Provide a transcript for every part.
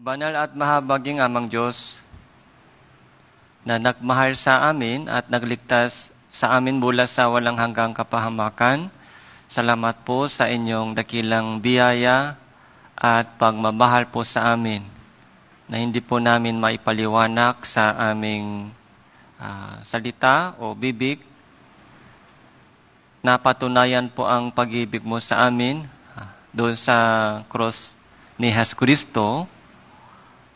Banal at mahabaging amang Diyos na nagmahal sa amin at nagligtas sa amin mula sa walang hanggang kapahamakan. Salamat po sa inyong dakilang biyaya at pagmamahal po sa amin na hindi po namin maipaliwanak sa aming uh, salita o bibig. Napatunayan po ang pag-ibig mo sa amin uh, doon sa cross ni Jesus Kristo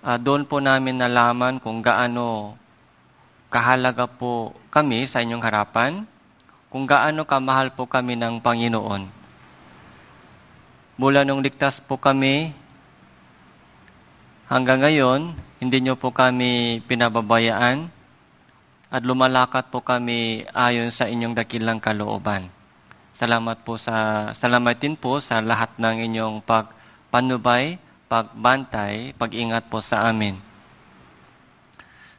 uh, doon po namin nalaman kung gaano kahalaga po kami sa inyong harapan, kung gaano kamahal po kami ng Panginoon. Mula nung ligtas po kami, hanggang ngayon, hindi nyo po kami pinababayaan at lumalakat po kami ayon sa inyong dakilang kalooban. Salamat po sa salamatin po sa lahat ng inyong pagpanubay pagbantay, pag-ingat po sa amin.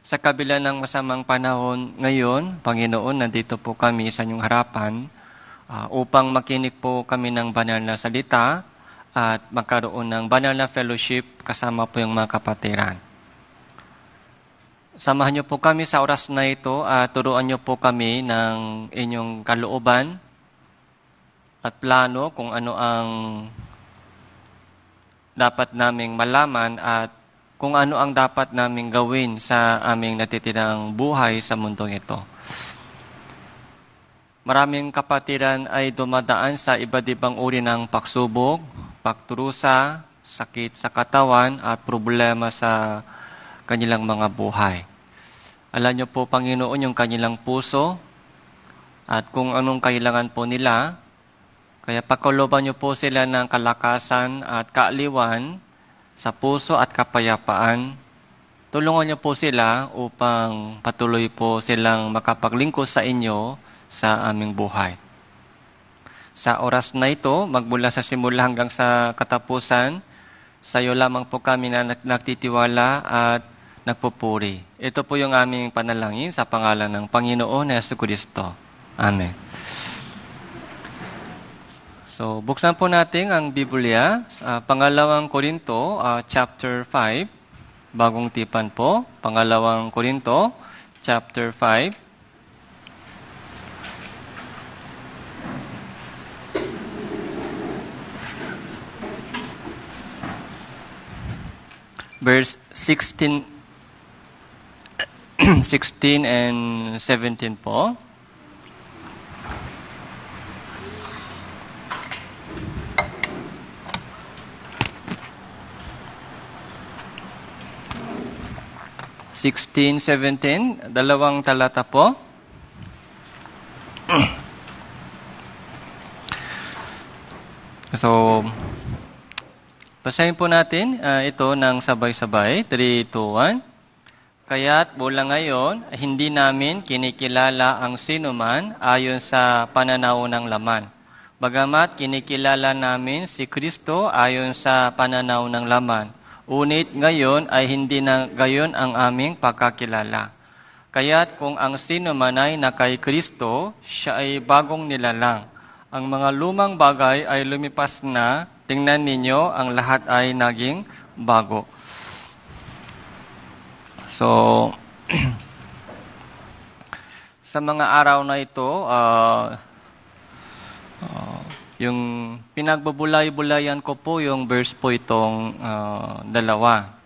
Sa kabila ng masamang panahon ngayon, Panginoon, nandito po kami sa inyong harapan uh, upang makinig po kami ng banal na salita at magkaroon ng banal na fellowship kasama po yung mga kapatiran. Samahan niyo po kami sa oras na ito at turuan niyo po kami ng inyong kalooban at plano kung ano ang dapat naming malaman at kung ano ang dapat naming gawin sa aming natitirang buhay sa mundong ito. Maraming kapatiran ay dumadaan sa iba't ibang uri ng pagsubok, pagturusa, sakit sa katawan at problema sa kanilang mga buhay. Alam niyo po, Panginoon, yung kanilang puso at kung anong kailangan po nila kaya pakuluban niyo po sila ng kalakasan at kaaliwan sa puso at kapayapaan. Tulungan niyo po sila upang patuloy po silang makapaglingkos sa inyo sa aming buhay. Sa oras na ito, magmula sa simula hanggang sa katapusan, sa iyo lamang po kami na nagtitiwala at nagpupuri. Ito po yung aming panalangin sa pangalan ng Panginoon na Yesu Kristo. Amen. So, buksan po natin ang Biblia uh, pangalawang Korinto, uh, chapter 5, bagong tipan po, pangalawang Korinto, chapter 5. Verse 16, 16 and 17 po. 16:17, dalawang talata po. So, basahin po natin uh, ito ng sabay-sabay. 3, 2, 1. Kaya't mula ngayon, hindi namin kinikilala ang sino man ayon sa pananaw ng laman. Bagamat kinikilala namin si Kristo ayon sa pananaw ng laman Ngunit ngayon ay hindi na gayon ang aming pagkakilala. Kaya't kung ang sino man ay na kay Kristo, siya ay bagong nilalang. Ang mga lumang bagay ay lumipas na, tingnan ninyo, ang lahat ay naging bago. So, sa mga araw na ito, uh, uh, yung pinagbubulay-bulayan ko po yung verse po itong uh, dalawa.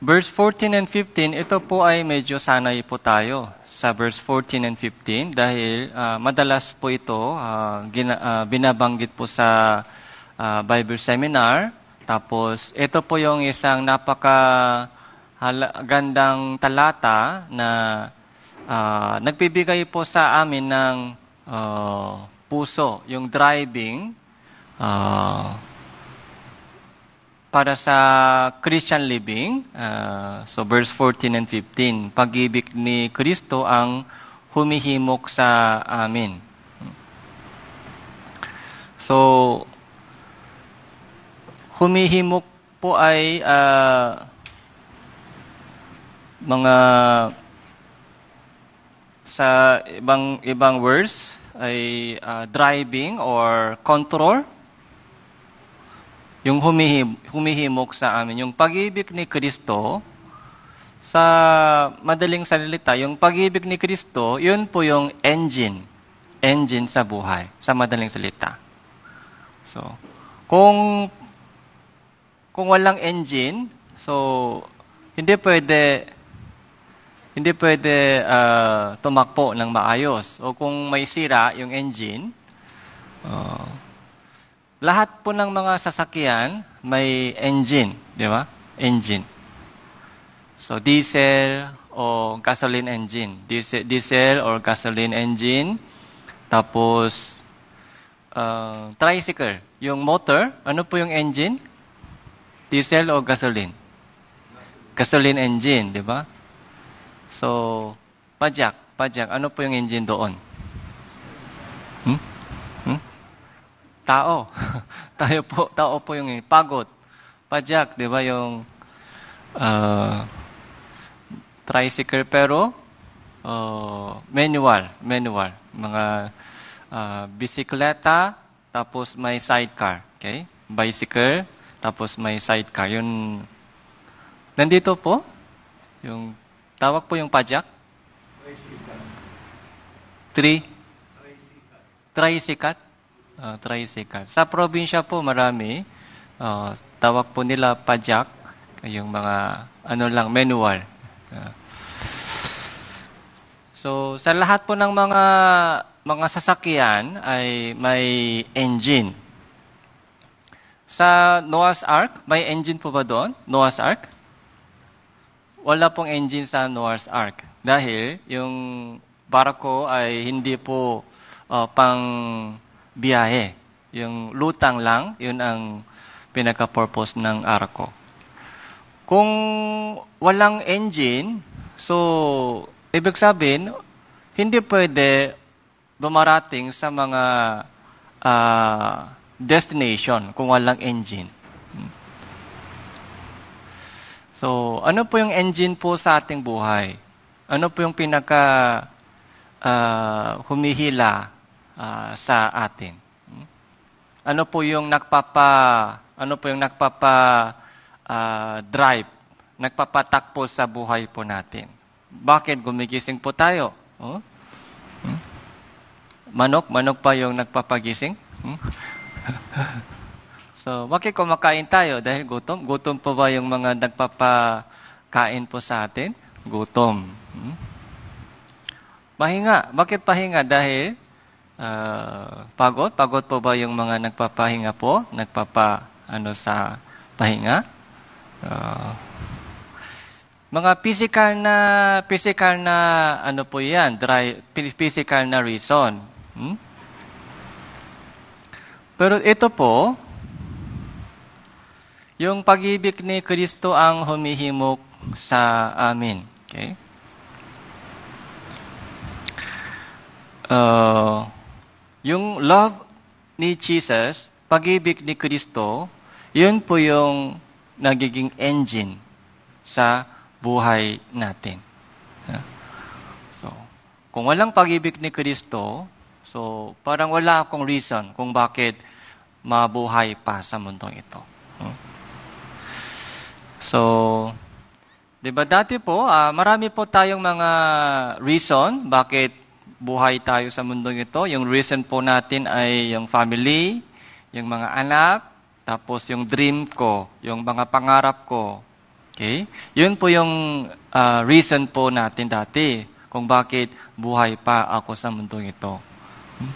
Verse 14 and 15, ito po ay medyo sanay po tayo sa verse 14 and 15 dahil uh, madalas po ito uh, gina, uh, binabanggit po sa uh, Bible seminar. Tapos ito po yung isang napaka gandang talata na uh, nagbibigay po sa amin ng uh, puso, yung driving uh, para sa Christian living. Uh, so verse 14 and 15, pag-ibig ni Kristo ang humihimok sa amin. So, humihimok po ay uh, mga sa ibang ibang words ay uh, driving or control. Yung humihim, humihimok sa amin. Yung pag-ibig ni Kristo, sa madaling salita, yung pag-ibig ni Kristo, yun po yung engine. Engine sa buhay, sa madaling salita. So, kung kung walang engine, so hindi pwede hindi pwede uh, tumakpo ng maayos. O kung may sira yung engine, uh, lahat po ng mga sasakyan may engine, di ba? Engine. So diesel o gasoline engine. Diesel, diesel or gasoline engine. Tapos uh, tricycle. Yung motor, ano po yung engine? Diesel o gasoline? Gasoline engine, di ba? So, pajak, pajak, ano po yung engine doon? Hmm? Hmm? Tao. Tayo po, tao po yung pagod. Pajak, di ba yung uh, tricycle pero uh, manual, manual. Mga uh, bisikleta, tapos may sidecar. Okay? Bicycle, tapos may sidecar. Yun, nandito po, yung Tawag po yung pajak. Tri? Tricycat. Uh, tricycat. Sa probinsya po marami. Uh, tawag po nila pajak. Yung mga ano lang, manual. Uh. So, sa lahat po ng mga mga sasakyan ay may engine. Sa Noah's Ark, may engine po ba doon? Noah's Ark? wala pong engine sa Noah's Ark. Dahil yung barko ay hindi po uh, pang biyahe. Yung lutang lang, yun ang pinaka-purpose ng arko. Kung walang engine, so ibig sabihin, hindi pwede dumarating sa mga uh, destination kung walang engine. Hmm. So, ano po yung engine po sa ating buhay? Ano po yung pinaka uh, humihila uh, sa atin? Ano po yung nagpapa ano po yung nagpapa uh, drive, nagpapatakpo sa buhay po natin? Bakit gumigising po tayo? Huh? Hmm? Hmm? Manok, manok pa yung nagpapagising? Huh? Hmm? So, makikumakain tayo dahil gutom. Gutom po ba yung mga nagpapakain po sa atin? Gutom. Hmm? Pahinga. Bakit pahinga? Dahil uh, pagod. Pagod po ba yung mga nagpapahinga po? Nagpapa, ano, sa pahinga? Uh, mga physical na, physical na, ano po yan? Dry, physical na reason. Hmm? Pero ito po, yung pag-ibig ni Kristo ang humihimok sa amin. Okay? Uh, yung love ni Jesus, pag-ibig ni Kristo, yun po yung nagiging engine sa buhay natin. So, kung walang pag-ibig ni Kristo, so parang wala akong reason kung bakit mabuhay pa sa mundong ito. Hmm? So, 'di ba dati po, uh, marami po tayong mga reason bakit buhay tayo sa mundong ito. Yung reason po natin ay yung family, yung mga anak, tapos yung dream ko, yung mga pangarap ko. Okay? Yun po yung uh, reason po natin dati kung bakit buhay pa ako sa mundong ito. Hmm?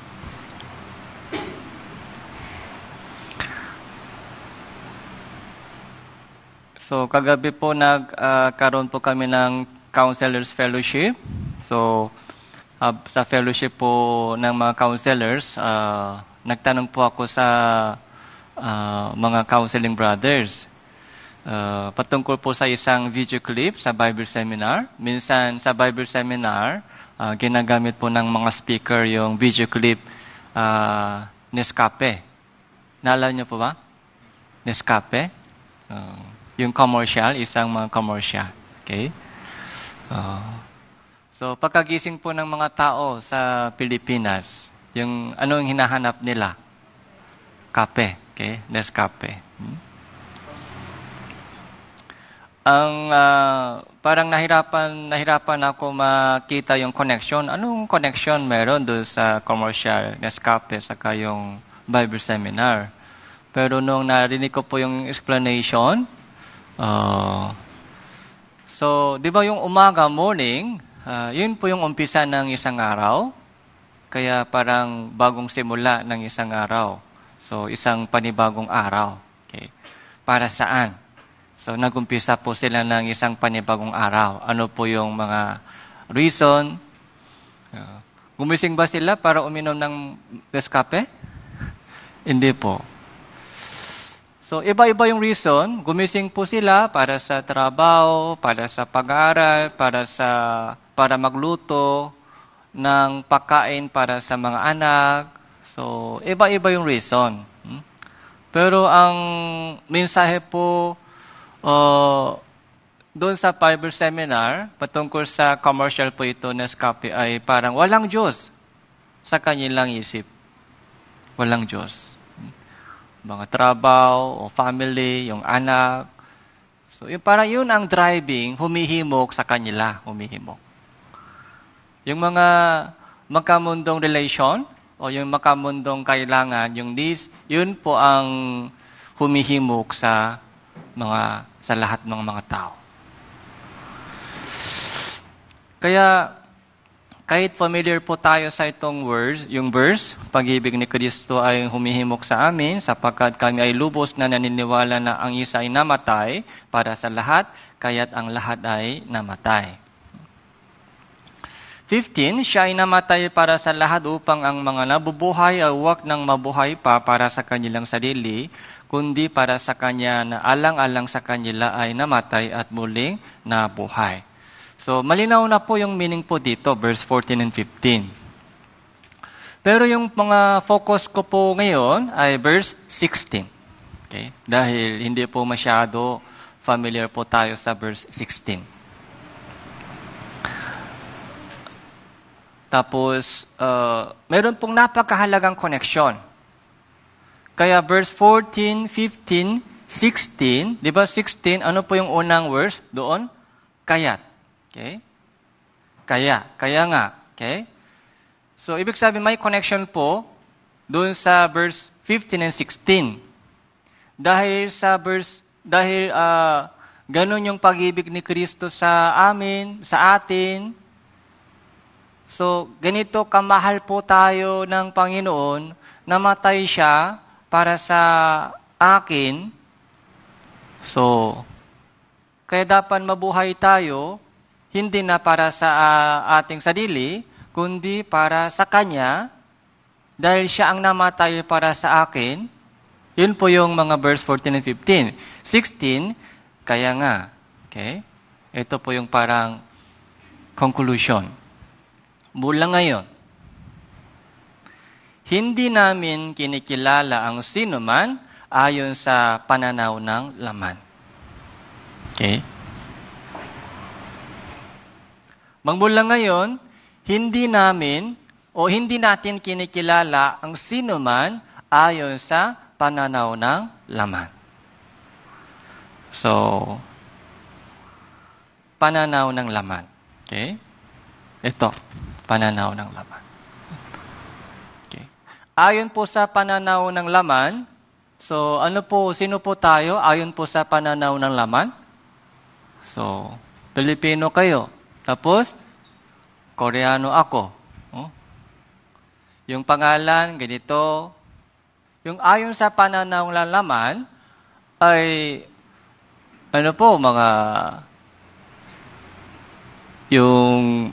So kagabi po nagkaroon ah, uh, po kami ng Counselors Fellowship. So uh, sa fellowship po ng mga counselors, uh, nagtanong po ako sa uh, mga counseling brothers. Uh, patungkol po sa isang video clip sa Bible Seminar. Minsan sa Bible Seminar, uh, ginagamit po ng mga speaker yung video clip uh, Nescafe. Naalala niyo po ba? Nescafe? Uh, yung commercial, isang mga commercial. Okay? Uh, so, pagkagising po ng mga tao sa Pilipinas, yung ano yung hinahanap nila? Kape. Okay? Nescafe. Hmm? Ang uh, parang nahirapan nahirapan ako makita yung connection. Anong connection meron do sa commercial Nescafe saka yung Bible seminar? Pero nung narinig ko po yung explanation, Uh, so, di ba yung umaga, morning, uh, yun po yung umpisa ng isang araw. Kaya parang bagong simula ng isang araw. So, isang panibagong araw. Okay. Para saan? So, nagumpisa po sila ng isang panibagong araw. Ano po yung mga reason? Uh, gumising ba sila para uminom ng Nescafe? Hindi po. So, iba-iba yung reason. Gumising po sila para sa trabaho, para sa pag-aaral, para sa para magluto ng pagkain para sa mga anak. So, iba-iba yung reason. Hmm? Pero ang mensahe po uh, doon sa Bible seminar, patungkol sa commercial po ito, Nescafe, ay parang walang Diyos sa kanilang isip. Walang Diyos mga trabaho, o family, yung anak. So, yung, para yun ang driving, humihimok sa kanila, humihimok. Yung mga makamundong relation, o yung makamundong kailangan, yung needs, yun po ang humihimok sa mga sa lahat ng mga tao. Kaya kahit familiar po tayo sa itong words, yung verse, pag-ibig ni Kristo ay humihimok sa amin sapagkat kami ay lubos na naniniwala na ang isa ay namatay para sa lahat, kaya't ang lahat ay namatay. 15, siya ay namatay para sa lahat upang ang mga nabubuhay ay huwag nang mabuhay pa para sa kanilang sarili, kundi para sa kanya na alang-alang sa kanila ay namatay at muling nabuhay. So, malinaw na po yung meaning po dito, verse 14 and 15. Pero yung mga focus ko po ngayon ay verse 16. Okay? Dahil hindi po masyado familiar po tayo sa verse 16. Tapos, uh, meron pong napakahalagang connection. Kaya verse 14, 15, 16, di ba 16, ano po yung unang verse doon? Kaya't. Okay? Kaya, kaya nga. Okay? So, ibig sabihin may connection po doon sa verse 15 and 16. Dahil sa verse, dahil uh, ganun yung pag-ibig ni Kristo sa amin, sa atin. So, ganito kamahal po tayo ng Panginoon, namatay siya para sa akin. So, kaya dapat mabuhay tayo hindi na para sa uh, ating sadili, kundi para sa Kanya, dahil siya ang namatay para sa akin. Yun po yung mga verse 14 and 15. 16, kaya nga. Okay? Ito po yung parang conclusion. Mula ngayon, hindi namin kinikilala ang sino man ayon sa pananaw ng laman. Okay? Magmula ngayon, hindi namin o hindi natin kinikilala ang sino man ayon sa pananaw ng laman. So, pananaw ng laman. Okay? Ito, pananaw ng laman. Okay. Ayon po sa pananaw ng laman, so ano po, sino po tayo ayon po sa pananaw ng laman? So, Pilipino kayo. Tapos, Koreano ako. Hmm? Yung pangalan, ganito. Yung ayon sa pananaw ng laman, ay, ano po, mga, yung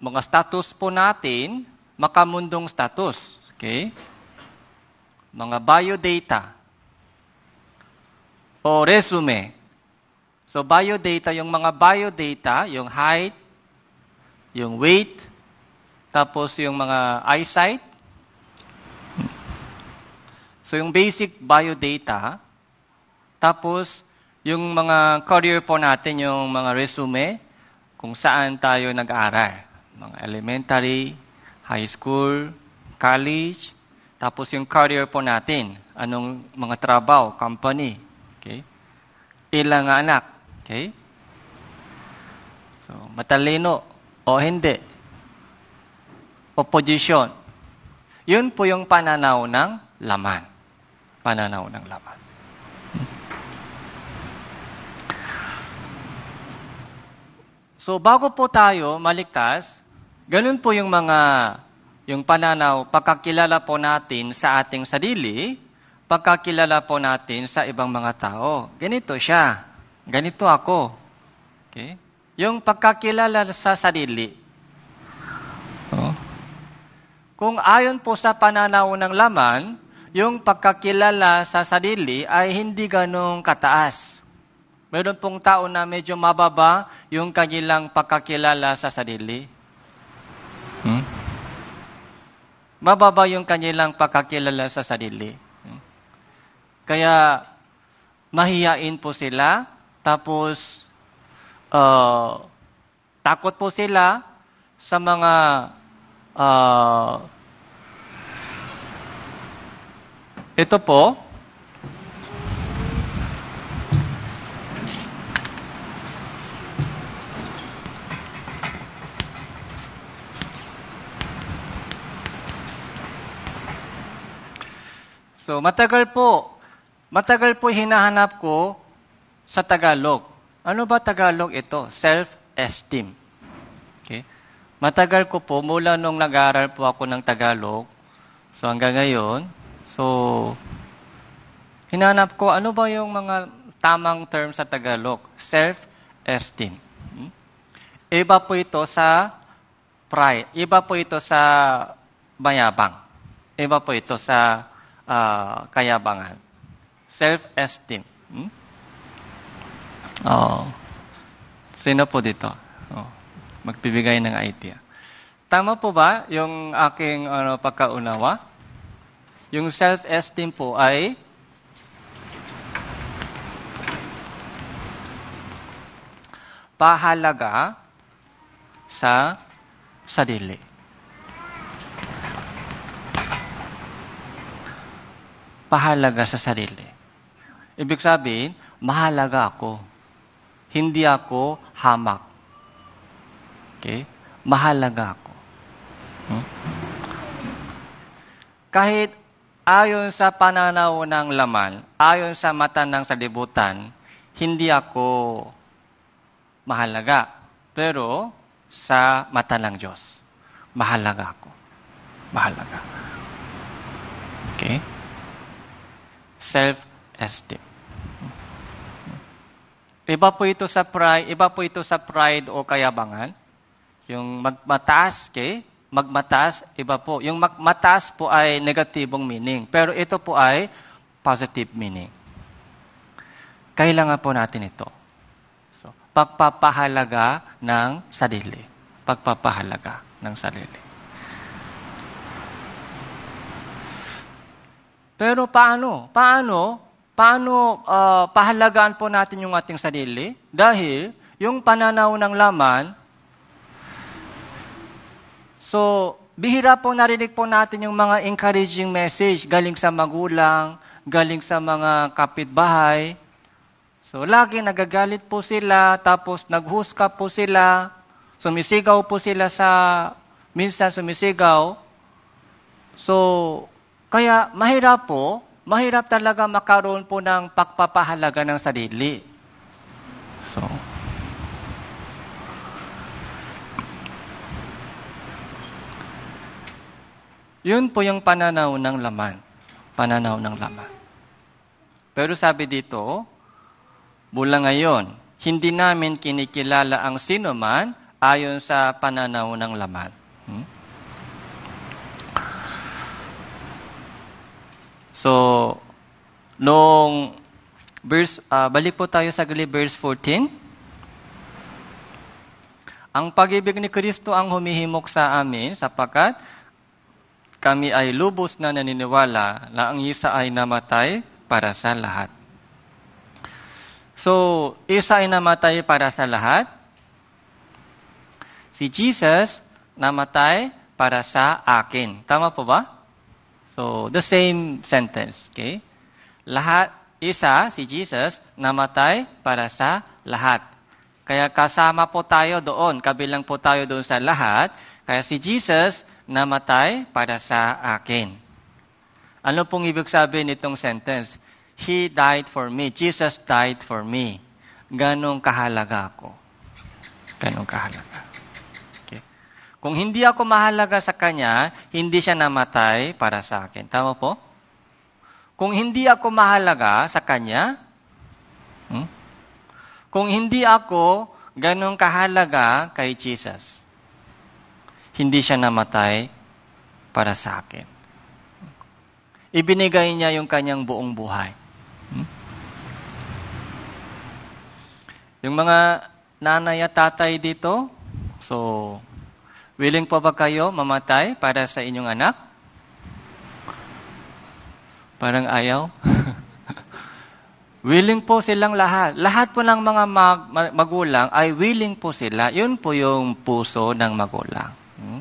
mga status po natin, makamundong status. Okay? Mga biodata o resume. So biodata, yung mga biodata, yung height, yung weight, tapos yung mga eyesight. So yung basic biodata, tapos yung mga career po natin, yung mga resume, kung saan tayo nag-aaral. Mga elementary, high school, college, tapos yung career po natin, anong mga trabaho, company, okay? ilang anak, Okay? So, matalino o hindi. Opposition. Yun po yung pananaw ng laman. Pananaw ng laman. So, bago po tayo maligtas, ganun po yung mga, yung pananaw, pagkakilala po natin sa ating sarili, pagkakilala po natin sa ibang mga tao. Ganito siya. Ganito ako. Okay? Yung pagkakilala sa sarili. Oh. Kung ayon po sa pananaw ng laman, yung pagkakilala sa sarili ay hindi ganong kataas. Meron pong tao na medyo mababa yung kanilang pagkakilala sa sarili. Hmm? Mababa yung kanilang pagkakilala sa sarili. Hmm? Kaya mahiyain po sila tapos, uh, takot po sila sa mga uh, ito po, So, matagal po, matagal po hinahanap ko sa Tagalog. Ano ba Tagalog ito? Self-esteem. Okay? Matagal ko po, mula nung nag-aaral po ako ng Tagalog, so hanggang ngayon, so, hinanap ko, ano ba yung mga tamang term sa Tagalog? Self-esteem. Hmm? Iba po ito sa pride. Iba po ito sa mayabang. Iba po ito sa uh, kayabangan. Self-esteem. Hmm? Oh. Sino po dito? Oh. Magbibigay ng idea. Tama po ba yung aking ano, pagkaunawa? Yung self-esteem po ay pahalaga sa sarili. Pahalaga sa sarili. Ibig sabihin, mahalaga ako hindi ako hamak. Okay? Mahalaga ako. Hmm? Kahit ayon sa pananaw ng laman, ayon sa mata ng salibutan, hindi ako mahalaga. Pero sa mata ng Diyos, mahalaga ako. Mahalaga. Okay? Self-esteem. Iba po ito sa pride, iba po ito sa pride o kayabangan. Yung magmataas kay, magmataas, iba po. Yung magmataas po ay negatibong meaning. Pero ito po ay positive meaning. Kailangan po natin ito. So, pagpapahalaga ng sarili. Pagpapahalaga ng sarili. Pero paano? Paano paano uh, pahalagaan po natin yung ating sarili? Dahil yung pananaw ng laman, so bihira po narinig po natin yung mga encouraging message galing sa magulang, galing sa mga kapitbahay. So lagi nagagalit po sila, tapos naghusga po sila, sumisigaw po sila sa, minsan sumisigaw. So, kaya mahirap po mahirap talaga makaroon po ng pagpapahalaga ng sarili. So, yun po yung pananaw ng laman. Pananaw ng laman. Pero sabi dito, mula ngayon, hindi namin kinikilala ang sino man ayon sa pananaw ng laman. Hmm? So, nung verse, uh, balik po tayo sa gali verse 14. Ang pag-ibig ni Kristo ang humihimok sa amin sapagkat kami ay lubos na naniniwala na ang isa ay namatay para sa lahat. So, isa ay namatay para sa lahat. Si Jesus namatay para sa akin. Tama po ba? So, the same sentence, okay? Lahat, isa, si Jesus, namatay para sa lahat. Kaya kasama po tayo doon, kabilang po tayo doon sa lahat. Kaya si Jesus namatay para sa akin. Ano pong ibig sabihin nitong sentence? He died for me. Jesus died for me. Ganong kahalaga ko. Ganong kahalaga. Kung hindi ako mahalaga sa Kanya, hindi siya namatay para sa akin. Tama po? Kung hindi ako mahalaga sa Kanya, hmm? kung hindi ako ganong kahalaga kay Jesus, hindi siya namatay para sa akin. Ibinigay niya yung kanyang buong buhay. Hmm? Yung mga nanay at tatay dito, so Willing po ba kayo mamatay para sa inyong anak? Parang ayaw. willing po silang lahat. Lahat po ng mga mag- magulang ay willing po sila. Yun po yung puso ng magulang. Hmm?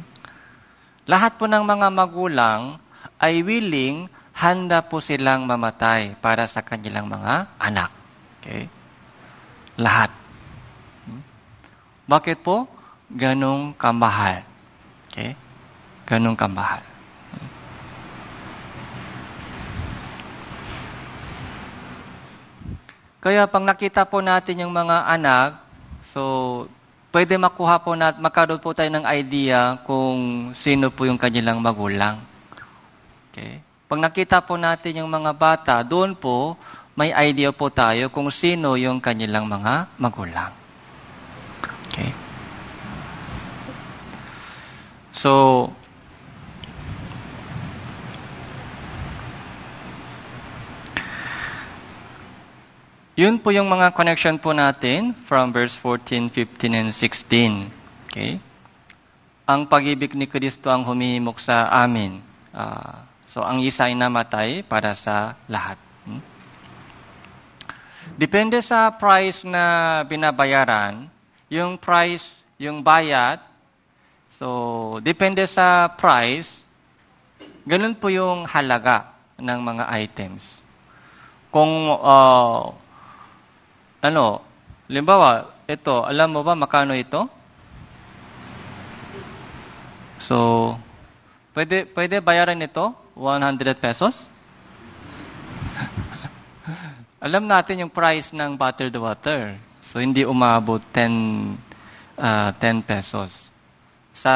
Lahat po ng mga magulang ay willing, handa po silang mamatay para sa kanilang mga anak. Okay? Lahat. Hmm? Bakit po? ganong kamahal. Okay? Ganong kamahal. Kaya pag nakita po natin yung mga anak, so pwede makuha po natin, magkaroon po tayo ng idea kung sino po yung kanilang magulang. Okay? Pag nakita po natin yung mga bata, doon po may idea po tayo kung sino yung kanilang mga magulang. Okay? So, yun po yung mga connection po natin from verse 14, 15, and 16. Okay? Ang pag-ibig ni Kristo ang humihimok sa amin. Uh, so, ang isa ay namatay para sa lahat. Hmm? Depende sa price na binabayaran, yung price, yung bayad, So, depende sa price, ganun po yung halaga ng mga items. Kung, uh, ano, limbawa, ito, alam mo ba makano ito? So, pwede, pwede bayaran ito? 100 pesos? alam natin yung price ng buttered water. So, hindi umabot 10, uh, 10 pesos. Sa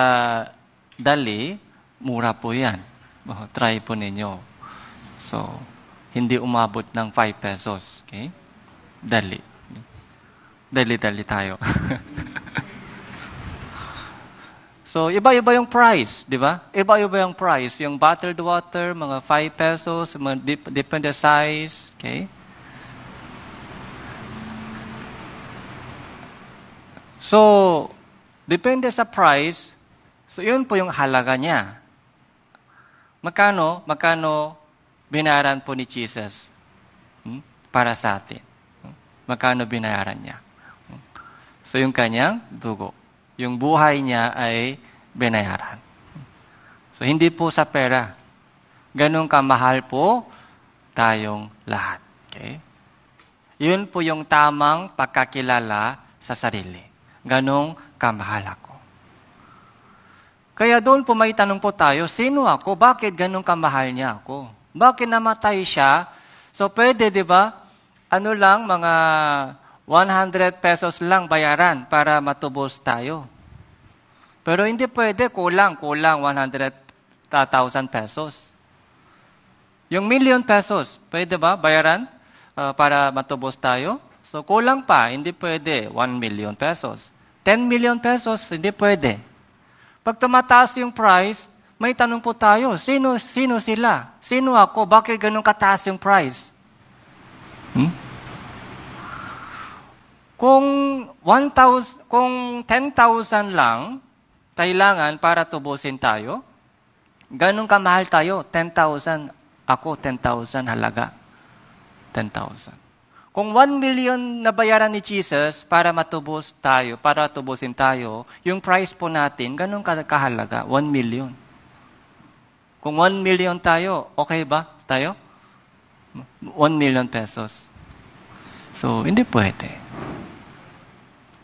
Dali, mura po yan. Oh, try po ninyo. So, hindi umabot ng 5 pesos. Okay? Dali. Dali-dali tayo. so, iba-iba yung price, di ba? Iba-iba yung price. Yung bottled water, mga 5 pesos, mga dip- depende size. Okay? So, Depende sa price, so yun po yung halaga niya. Magkano, magkano binayaran po ni Jesus hmm? para sa atin? Hmm? Magkano binayaran niya? Hmm, so yung kanyang dugo. Yung buhay niya ay binayaran. Hmm, so hindi po sa pera. Ganun kamahal po tayong lahat. Okay? Yun po yung tamang pagkakilala sa sarili ganong kamahal ako. Kaya doon po may tanong po tayo, sino ako? Bakit ganong kamahal niya ako? Bakit namatay siya? So pwede, di ba? Ano lang, mga 100 pesos lang bayaran para matubos tayo. Pero hindi pwede, kulang, kulang 100,000 pesos. Yung million pesos, pwede ba bayaran uh, para matubos tayo? So kulang pa, hindi pwede, 1 million pesos. 10 million pesos, hindi pwede. Pag tumataas yung price, may tanong po tayo, sino, sino sila? Sino ako? Bakit ganun kataas yung price? Hmm? Kung 1,000, kung 10,000 lang kailangan para tubusin tayo, ganun kamahal tayo, 10,000 ako, 10,000 halaga. 10,000. Kung 1 million na bayaran ni Jesus para matubos tayo, para tubusin tayo, yung price po natin, ganun kahalaga, 1 million. Kung 1 million tayo, okay ba tayo? 1 million pesos. So, hindi pwede.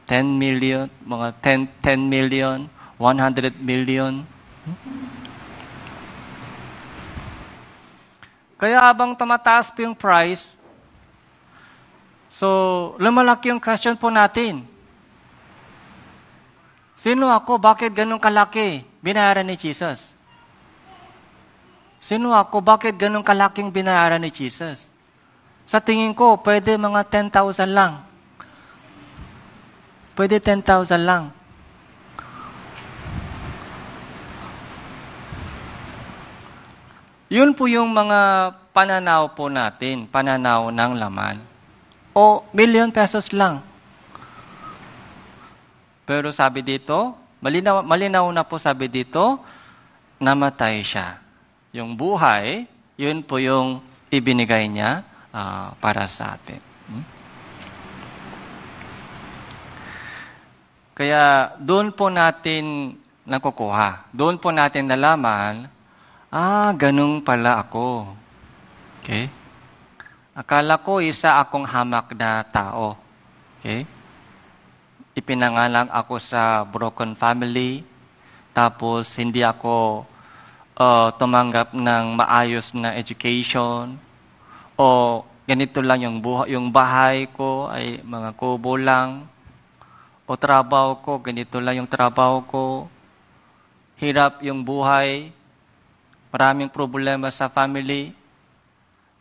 10 million, mga 10, 10 million, 100 million. Kaya habang tumataas po yung price, So, lumalaki yung question po natin. Sino ako? Bakit ganun kalaki? Binayaran ni Jesus. Sino ako? Bakit ganun kalaking binayaran ni Jesus? Sa tingin ko, pwede mga 10,000 lang. Pwede 10,000 lang. Yun po yung mga pananaw po natin, pananaw ng laman o million pesos lang. Pero sabi dito, malinaw, malinaw na po sabi dito, namatay siya. Yung buhay, yun po yung ibinigay niya uh, para sa atin. Hmm? Kaya doon po natin nakukuha. Doon po natin nalaman, ah, ganun pala ako. Okay? Akala ko isa akong hamak na tao. Okay? Ipinanganak ako sa broken family. Tapos hindi ako uh, tumanggap ng maayos na education. O ganito lang yung, buha, yung bahay ko ay mga kubo lang. O trabaho ko, ganito lang yung trabaho ko. Hirap yung buhay. Maraming problema sa family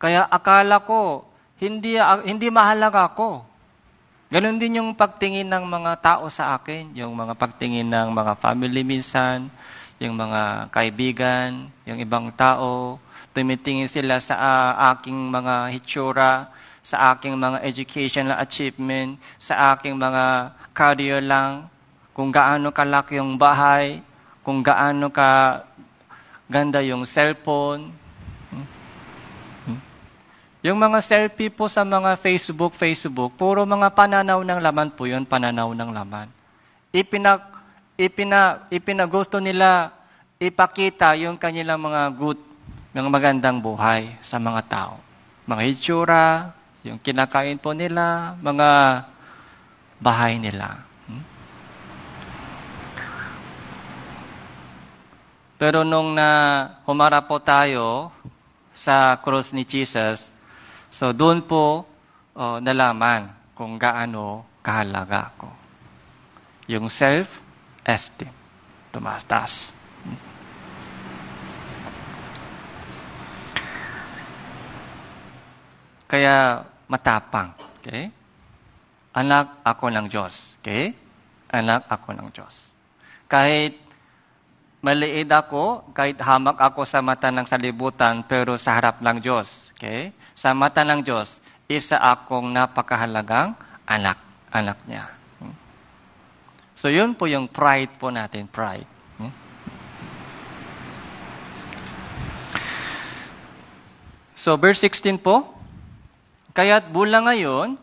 kaya akala ko, hindi, hindi mahalaga ako. Ganon din yung pagtingin ng mga tao sa akin, yung mga pagtingin ng mga family minsan, yung mga kaibigan, yung ibang tao, tumitingin sila sa uh, aking mga hitsura, sa aking mga educational achievement, sa aking mga career lang, kung gaano kalaki yung bahay, kung gaano ka ganda yung cellphone, yung mga selfie po sa mga Facebook, Facebook, puro mga pananaw ng laman po yun, pananaw ng laman. Ipina, ipina, ipinagusto nila ipakita yung kanilang mga good, mga magandang buhay sa mga tao. Mga itsura, yung kinakain po nila, mga bahay nila. Hmm? Pero nung na humarap po tayo sa cross ni Jesus, So doon po uh, nalaman kung gaano kahalaga ko. Yung self-esteem. Tumatas. Kaya matapang. Okay? Anak ako ng Diyos. Okay? Anak ako ng Diyos. Kahit Maliid ako, kahit hamak ako sa mata ng salibutan, pero sa harap ng Diyos. Okay? Sa mata ng Diyos, isa akong napakahalagang anak, anak niya. Hmm? So yun po yung pride po natin, pride. Hmm? So verse 16 po, Kaya't bula ngayon,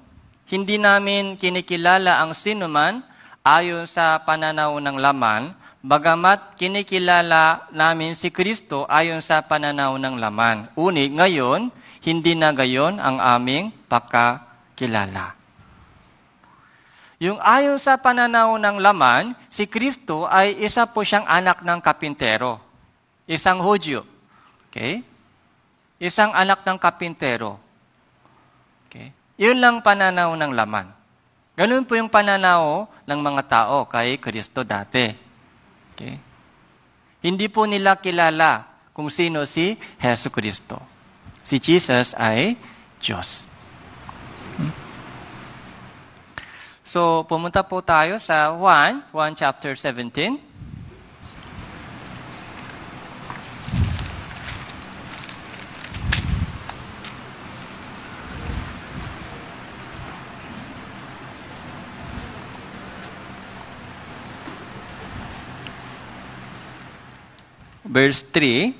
hindi namin kinikilala ang sino man ayon sa pananaw ng laman, Bagamat kinikilala namin si Kristo ayon sa pananaw ng laman. Uni ngayon, hindi na gayon ang aming pagkakilala. Yung ayon sa pananaw ng laman, si Kristo ay isa po siyang anak ng kapintero. Isang Hudyo. Okay? Isang anak ng kapintero. Okay? Yun lang pananaw ng laman. Ganun po yung pananaw ng mga tao kay Kristo dati. Okay? Hindi po nila kilala kung sino si Heso Kristo. Si Jesus ay Diyos. So, pumunta po tayo sa 1, 1 chapter 17. verse 3.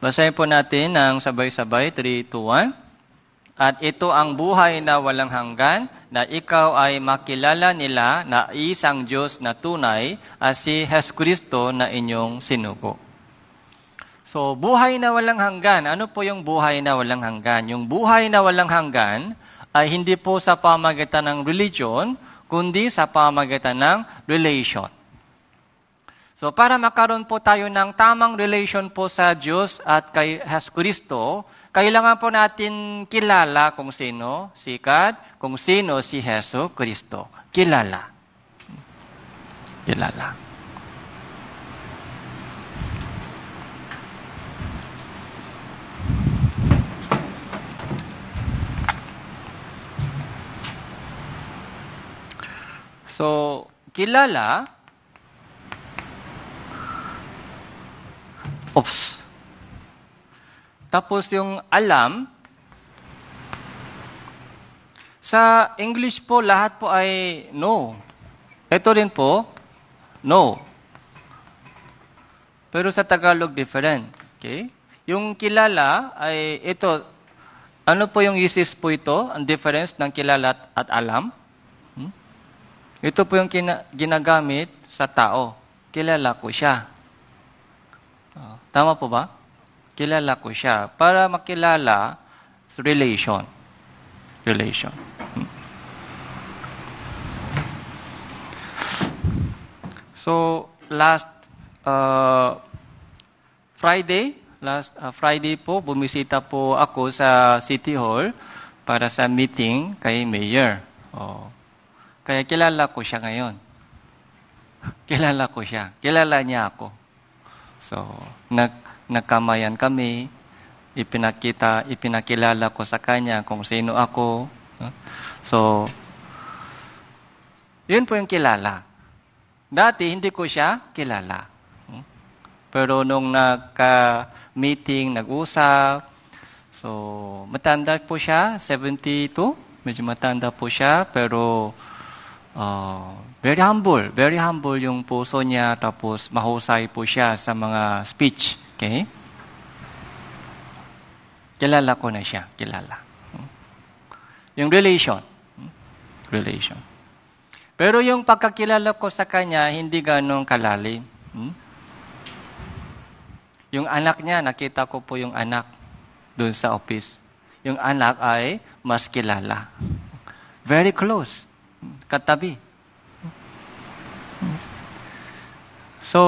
Basahin po natin ng sabay-sabay, 3 2, 1. At ito ang buhay na walang hanggan, na ikaw ay makilala nila na isang Diyos na tunay, at si Jesus Kristo na inyong sinuko. So, buhay na walang hanggan. Ano po yung buhay na walang hanggan? Yung buhay na walang hanggan ay hindi po sa pamagitan ng religion, kundi sa pamagitan ng relation. So, para makaroon po tayo ng tamang relation po sa Diyos at kay Kristo, kailangan po natin kilala kung sino si God, kung sino si Heso Kristo. Kilala. Kilala. So, kilala Oops. Tapos yung alam, sa English po, lahat po ay no. Ito rin po, no. Pero sa Tagalog, different. Okay? Yung kilala ay ito. Ano po yung uses po ito? Ang difference ng kilala at alam? Ito po yung kina, ginagamit sa tao. Kilala ko siya. Oh, tama po ba? Kilala ko siya. Para makilala, relation. Relation. Hmm. So, last uh, Friday, last uh, Friday po, bumisita po ako sa City Hall para sa meeting kay Mayor. Oh. Kaya kilala ko siya ngayon. kilala ko siya. Kilala niya ako. So, nag, nagkamayan kami. Ipinakita, ipinakilala ko sa kanya kung sino ako. So, yun po yung kilala. Dati, hindi ko siya kilala. Pero nung nagka-meeting, nag-usap, so matanda po siya, 72. Medyo matanda po siya, pero uh, very humble, very humble yung puso niya tapos mahusay po siya sa mga speech. Okay? Kilala ko na siya, kilala. Yung relation. Relation. Pero yung pagkakilala ko sa kanya, hindi ganong kalalim. Hmm? Yung anak niya, nakita ko po yung anak doon sa office. Yung anak ay mas kilala. Very close. Katabi. So,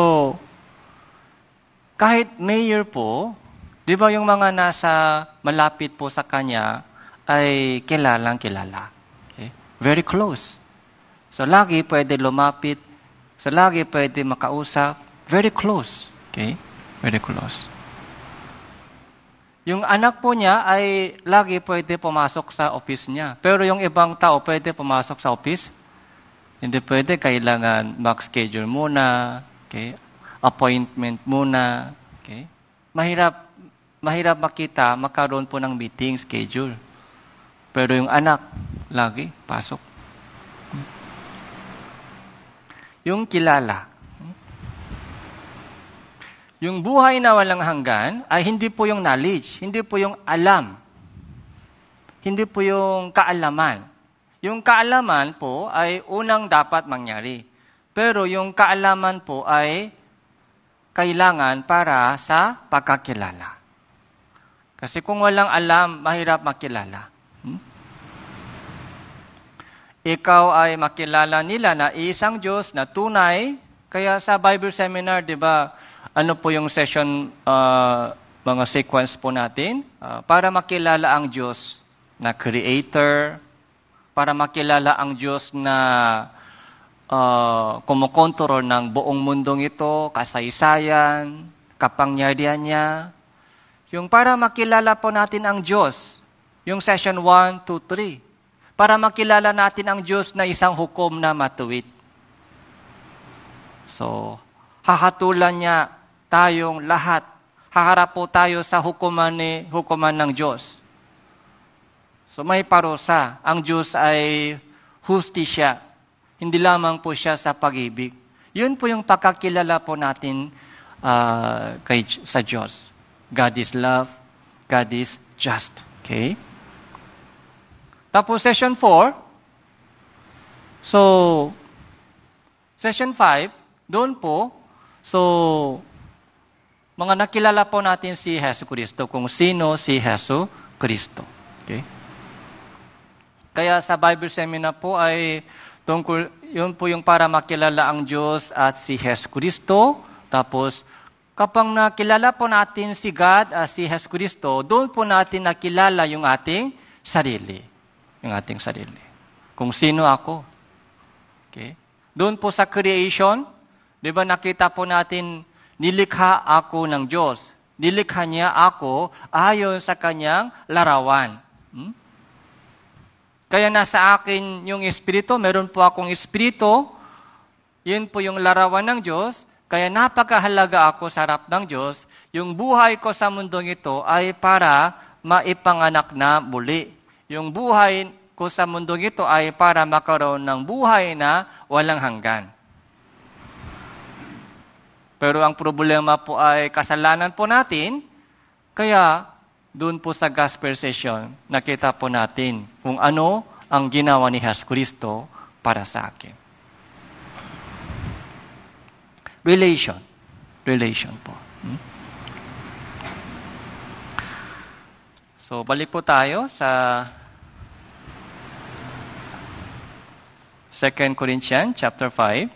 kahit mayor po, di ba yung mga nasa malapit po sa kanya ay kilalang kilala. Okay? Very close. So, lagi pwede lumapit. So, lagi pwede makausap. Very close. Okay? Very close. Yung anak po niya ay lagi pwede pumasok sa office niya. Pero yung ibang tao pwede pumasok sa office? Hindi pwede. Kailangan mag-schedule muna. Okay? Appointment muna. Okay? Mahirap, mahirap makita, makaroon po ng meeting schedule. Pero yung anak, lagi pasok. Yung kilala. Yung buhay na walang hanggan ay hindi po yung knowledge, hindi po yung alam, hindi po yung kaalaman. Yung kaalaman po ay unang dapat mangyari. Pero yung kaalaman po ay kailangan para sa pagkakilala. Kasi kung walang alam, mahirap makilala. Hmm? Ikaw ay makilala nila na isang Diyos na tunay. Kaya sa Bible Seminar, di ba, ano po yung session uh, mga sequence po natin uh, para makilala ang Diyos na creator, para makilala ang Diyos na uh, kumukontrol ng buong mundong ito, kasaysayan, kapangyarihan niya. Yung para makilala po natin ang Diyos, yung session 1, 2, 3. Para makilala natin ang Diyos na isang hukom na matuwid. So, hahatulan niya tayong lahat. Haharap po tayo sa hukuman, ni, hukuman ng Diyos. So may parusa. Ang Diyos ay hustisya. Hindi lamang po siya sa pag-ibig. Yun po yung pagkakilala po natin uh, kay, sa Diyos. God is love. God is just. Okay? Tapos session 4. So, session 5, doon po, so mga nakilala po natin si Heso Kristo, kung sino si Heso Kristo. Okay? Kaya sa Bible Seminar po ay tungkol, yun po yung para makilala ang Diyos at si Heso Kristo. Tapos, kapag nakilala po natin si God at si Heso Kristo, doon po natin nakilala yung ating sarili. Yung ating sarili. Kung sino ako. Okay? Doon po sa creation, di ba nakita po natin Nilikha ako ng Diyos. Nilikha niya ako ayon sa kanyang larawan. Hmm? Kaya nasa akin yung espiritu, meron po akong espiritu, yun po yung larawan ng Diyos, kaya napakahalaga ako sa harap ng Diyos, yung buhay ko sa mundong ito ay para maipanganak na muli. Yung buhay ko sa mundong ito ay para makaroon ng buhay na walang hanggan. Pero ang problema po ay kasalanan po natin, kaya doon po sa gospel session, nakita po natin kung ano ang ginawa ni Has Kristo para sa akin. Relation. Relation po. Hmm? So, balik po tayo sa 2 Corinthians chapter 5.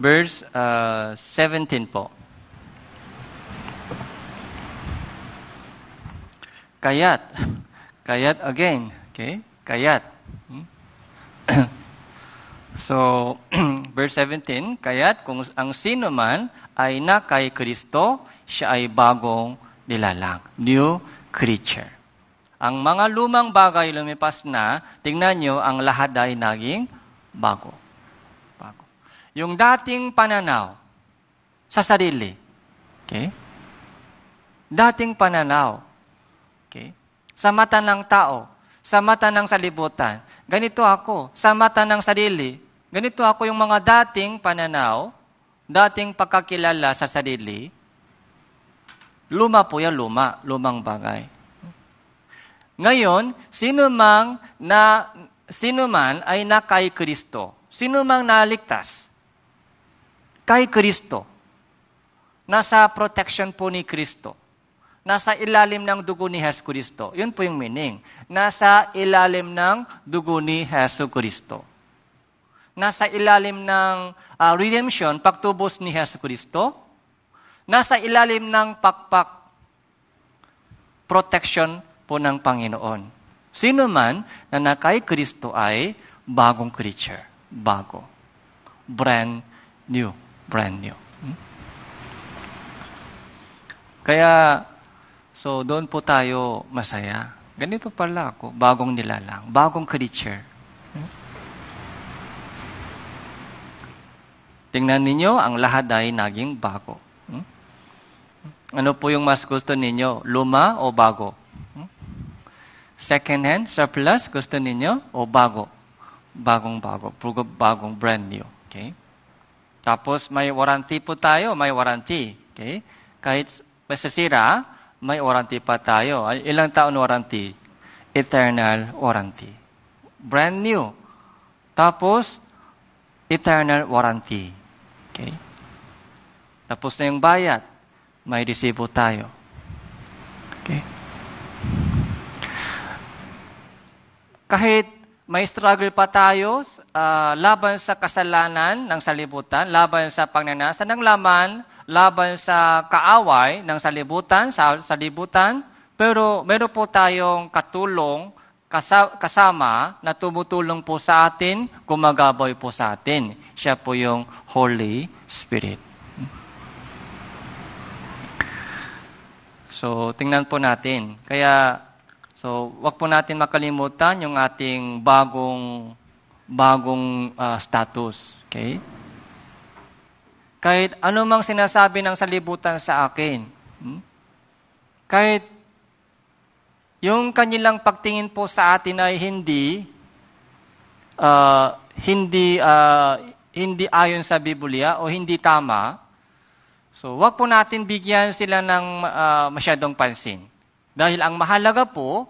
verse uh, 17 po. Kayat. Kayat again. Okay? Kayat. Hmm? so, verse 17, Kaya't kung ang sino man ay na kay Kristo, siya ay bagong nilalang. New creature. Ang mga lumang bagay lumipas na, tingnan nyo, ang lahat ay naging bago yung dating pananaw sa sarili. Okay? Dating pananaw. Okay? Sa mata ng tao, sa mata ng salibutan, ganito ako. Sa mata ng sarili, ganito ako yung mga dating pananaw, dating pagkakilala sa sarili. Luma po yan, luma. Lumang bagay. Ngayon, sino mang na sino man ay na kay Kristo, sino mang naligtas, kay Kristo. Nasa protection po ni Kristo. Nasa ilalim ng dugo ni Heso Kristo. Yun po yung meaning. Nasa ilalim ng dugo ni Heso Kristo. Nasa ilalim ng uh, redemption, pagtubos ni Heso Kristo. Nasa ilalim ng pakpak protection po ng Panginoon. Sino man na nakay Kristo ay bagong creature. Bago. Brand new brand new. Hmm? Kaya, so doon po tayo masaya. Ganito pala ako, bagong nilalang, bagong creature. Hmm? Tingnan ninyo, ang lahat ay naging bago. Hmm? Ano po yung mas gusto ninyo? Luma o bago? Second hand, surplus, gusto ninyo? O bago? Bagong-bago. Bagong brand new. Okay? Tapos may warranty po tayo, may warranty. Okay? Kahit masasira, may warranty pa tayo. Ilang taon warranty? Eternal warranty. Brand new. Tapos, eternal warranty. Okay? Tapos na yung bayad. May resibo tayo. Okay? Kahit may struggle pa tayo uh, laban sa kasalanan ng salibutan, laban sa pagnanasa ng laman, laban sa kaaway ng salibutan, sa salibutan, pero meron po tayong katulong kasama na tumutulong po sa atin, gumagaboy po sa atin. Siya po yung Holy Spirit. So, tingnan po natin. Kaya So, wag po natin makalimutan yung ating bagong bagong uh, status, okay? Kahit anumang sinasabi ng salibutan sa akin, hmm? kahit yung kanilang pagtingin po sa atin ay hindi uh, hindi uh, hindi ayon sa Biblia o hindi tama, so wag po natin bigyan sila ng uh, masyadong pansin. Dahil ang mahalaga po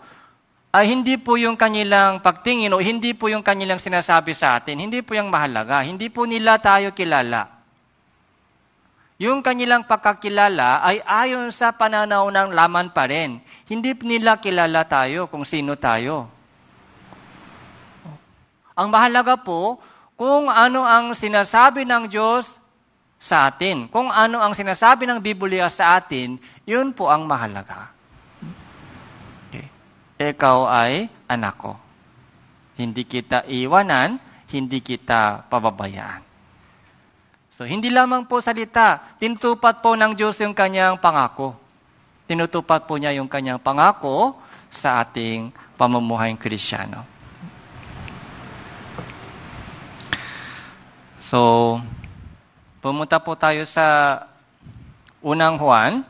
ay hindi po yung kanilang pagtingin o hindi po yung kanilang sinasabi sa atin, hindi po yung mahalaga, hindi po nila tayo kilala. Yung kanilang pagkakilala ay ayon sa pananaw ng laman pa rin. Hindi nila kilala tayo kung sino tayo. Ang mahalaga po, kung ano ang sinasabi ng Diyos sa atin, kung ano ang sinasabi ng Biblia sa atin, yun po ang mahalaga ikaw ay anak ko. Hindi kita iwanan, hindi kita pababayaan. So, hindi lamang po salita, tinutupad po ng Diyos yung kanyang pangako. Tinutupad po niya yung kanyang pangako sa ating pamumuhay Krisyano. So, pumunta po tayo sa unang Juan,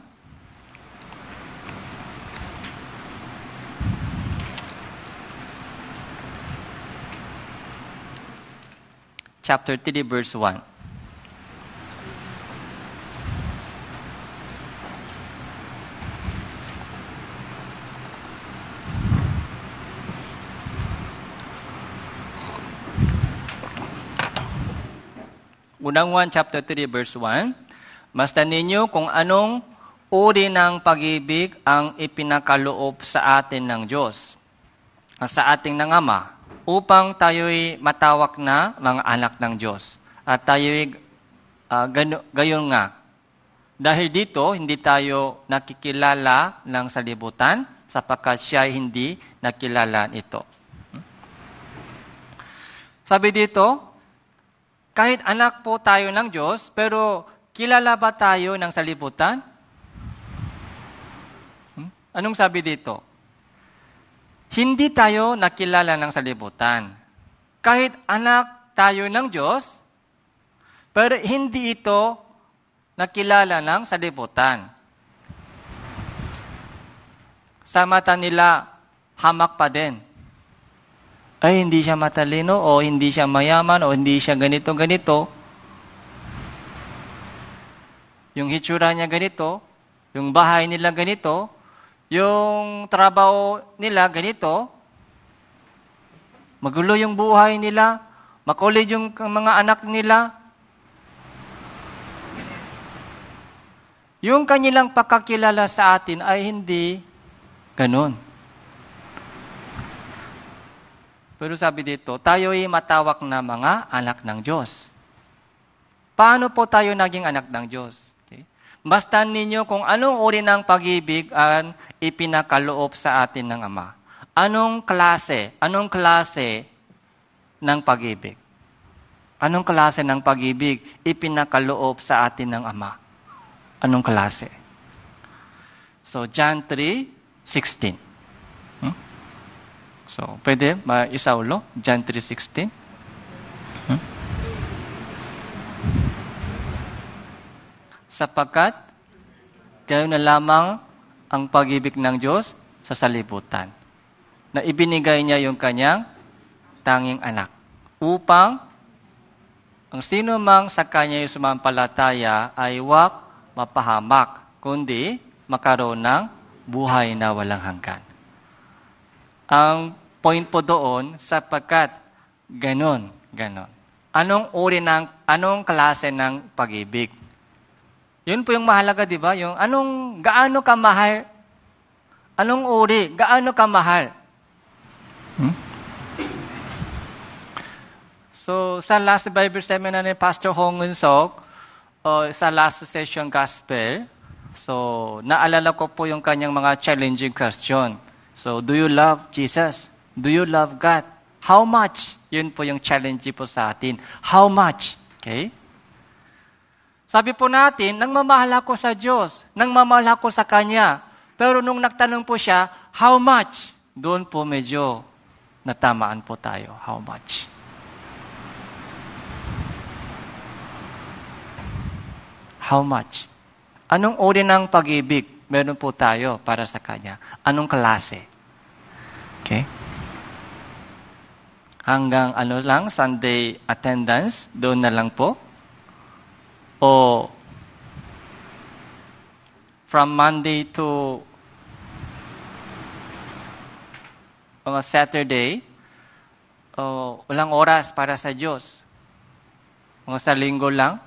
chapter 3, verse 1. Unang 1, chapter 3, verse 1. Masdan ninyo kung anong uri ng pag-ibig ang ipinakaloob sa atin ng Diyos, sa ating nangama, upang tayo'y matawak na mga anak ng Diyos. At tayo'y uh, gano, gayon nga. Dahil dito, hindi tayo nakikilala ng salibutan sapagkat siya hindi nakilala ito. Sabi dito, kahit anak po tayo ng Diyos, pero kilala ba tayo ng salibutan? Hmm? Anong sabi dito? Hindi tayo nakilala ng salibutan. Kahit anak tayo ng Diyos, pero hindi ito nakilala ng salibutan. Sa mata nila, hamak pa din. Ay, hindi siya matalino o hindi siya mayaman o hindi siya ganito-ganito. Yung hitsura niya ganito, yung bahay nila ganito, yung trabaho nila ganito, magulo yung buhay nila, makulid yung mga anak nila. Yung kanilang pagkakilala sa atin ay hindi ganun. Pero sabi dito, tayo'y ay matawak na mga anak ng Diyos. Paano po tayo naging anak ng Diyos? Okay? Basta ninyo kung anong uri ng pag-ibig ang ipinakaloob sa atin ng Ama. Anong klase, anong klase ng pag-ibig? Anong klase ng pag-ibig ipinakaloob sa atin ng Ama? Anong klase? So, John 3.16. Hmm? So, pwede maisaulo? John 3.16. Hmm? Sapagkat, kayo na lamang ang pag-ibig ng Diyos sa salibutan. Na ibinigay niya yung kanyang tanging anak upang ang sino mang sa kanya yung sumampalataya ay wak mapahamak, kundi makaroon ng buhay na walang hanggan. Ang point po doon sapagkat ganon, ganon. Anong uri ng, anong klase ng pag-ibig? Yun po yung mahalaga, di ba? Yung anong, gaano ka mahal? Anong uri? Gaano ka mahal? Hmm? So, sa last Bible seminar ni Pastor Hong Eun-sok, uh, sa last session gospel, so, naalala ko po yung kanyang mga challenging question. So, do you love Jesus? Do you love God? How much? Yun po yung challenge po sa atin. How much? Okay? Sabi po natin, nang mamahal ako sa Diyos, nang mamahal ako sa Kanya. Pero nung nagtanong po siya, how much? Doon po medyo natamaan po tayo, how much? How much? Anong uri ng pag-ibig meron po tayo para sa Kanya? Anong klase? Okay? Hanggang ano lang, Sunday attendance, doon na lang po or from Monday to mga Saturday, oh, walang oras para sa Diyos. Mga sa linggo lang.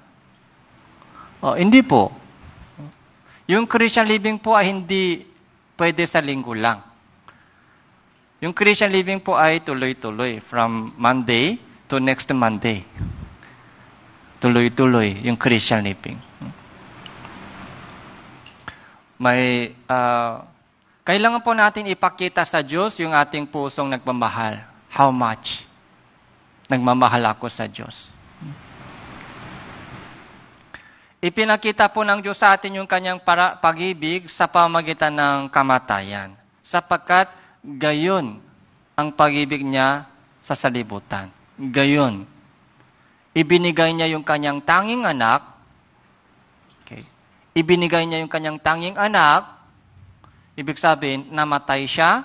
Oh, hindi po. Yung Christian living po ay hindi pwede sa linggo lang. Yung Christian living po ay tuloy-tuloy from Monday to next Monday. Tuloy-tuloy yung Christian living. May, uh, kailangan po natin ipakita sa Diyos yung ating pusong nagmamahal. How much? Nagmamahal ako sa Diyos. Ipinakita po ng Diyos sa atin yung kanyang para, pag-ibig sa pamagitan ng kamatayan. Sapagkat gayon ang pag-ibig niya sa salibutan. Gayon Ibinigay niya yung kanyang tanging anak. Okay. Ibinigay niya yung kanyang tanging anak. Ibig sabihin, namatay siya.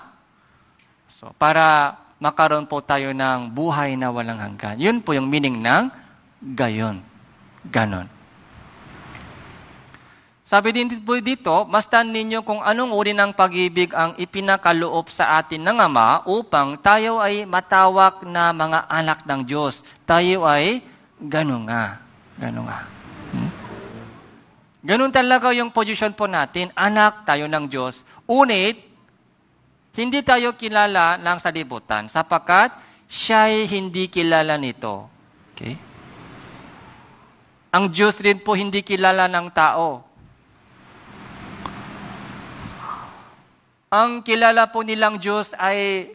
So, para makaroon po tayo ng buhay na walang hanggan. Yun po yung meaning ng gayon. Ganon. Sabi din po dito, mastan ninyo kung anong uri ng pag-ibig ang ipinakaloob sa atin ng Ama upang tayo ay matawak na mga anak ng Diyos. Tayo ay Ganun nga. Ganun nga. Hmm? Ganun talaga yung position po natin. Anak tayo ng Diyos. Unit, hindi tayo kilala ng salibutan sapagkat siya'y hindi kilala nito. Okay? Ang Diyos rin po hindi kilala ng tao. Ang kilala po nilang Diyos ay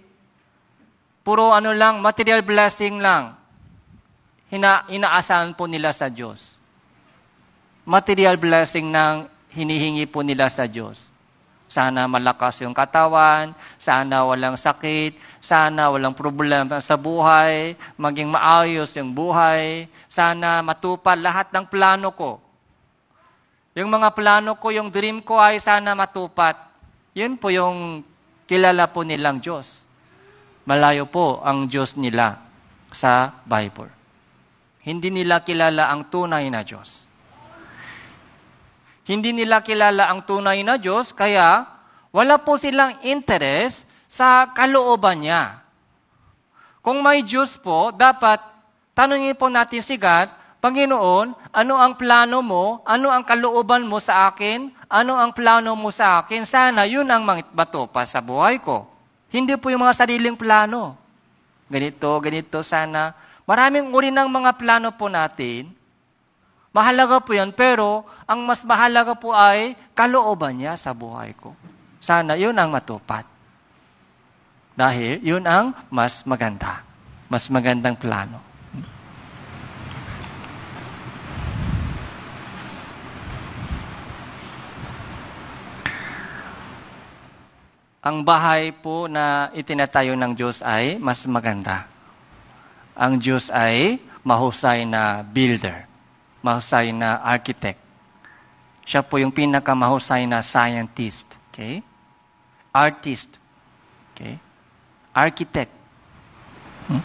puro ano lang, material blessing lang hina, inaasahan po nila sa Diyos. Material blessing ng hinihingi po nila sa Diyos. Sana malakas yung katawan, sana walang sakit, sana walang problema sa buhay, maging maayos yung buhay, sana matupad lahat ng plano ko. Yung mga plano ko, yung dream ko ay sana matupad. Yun po yung kilala po nilang Diyos. Malayo po ang Diyos nila sa Bible. Hindi nila kilala ang tunay na Diyos. Hindi nila kilala ang tunay na Diyos, kaya wala po silang interest sa kalooban niya. Kung may Diyos po, dapat tanungin po natin si God, Panginoon, ano ang plano mo? Ano ang kalooban mo sa akin? Ano ang plano mo sa akin? Sana yun ang bato pa sa buhay ko. Hindi po yung mga sariling plano. Ganito, ganito, sana Maraming uri ng mga plano po natin. Mahalaga po yan, pero ang mas mahalaga po ay kalooban niya sa buhay ko. Sana yun ang matupad. Dahil yun ang mas maganda. Mas magandang plano. Ang bahay po na itinatayo ng Diyos ay mas maganda ang Diyos ay mahusay na builder, mahusay na architect. Siya po yung pinakamahusay na scientist, okay? Artist, okay? Architect. Hmm?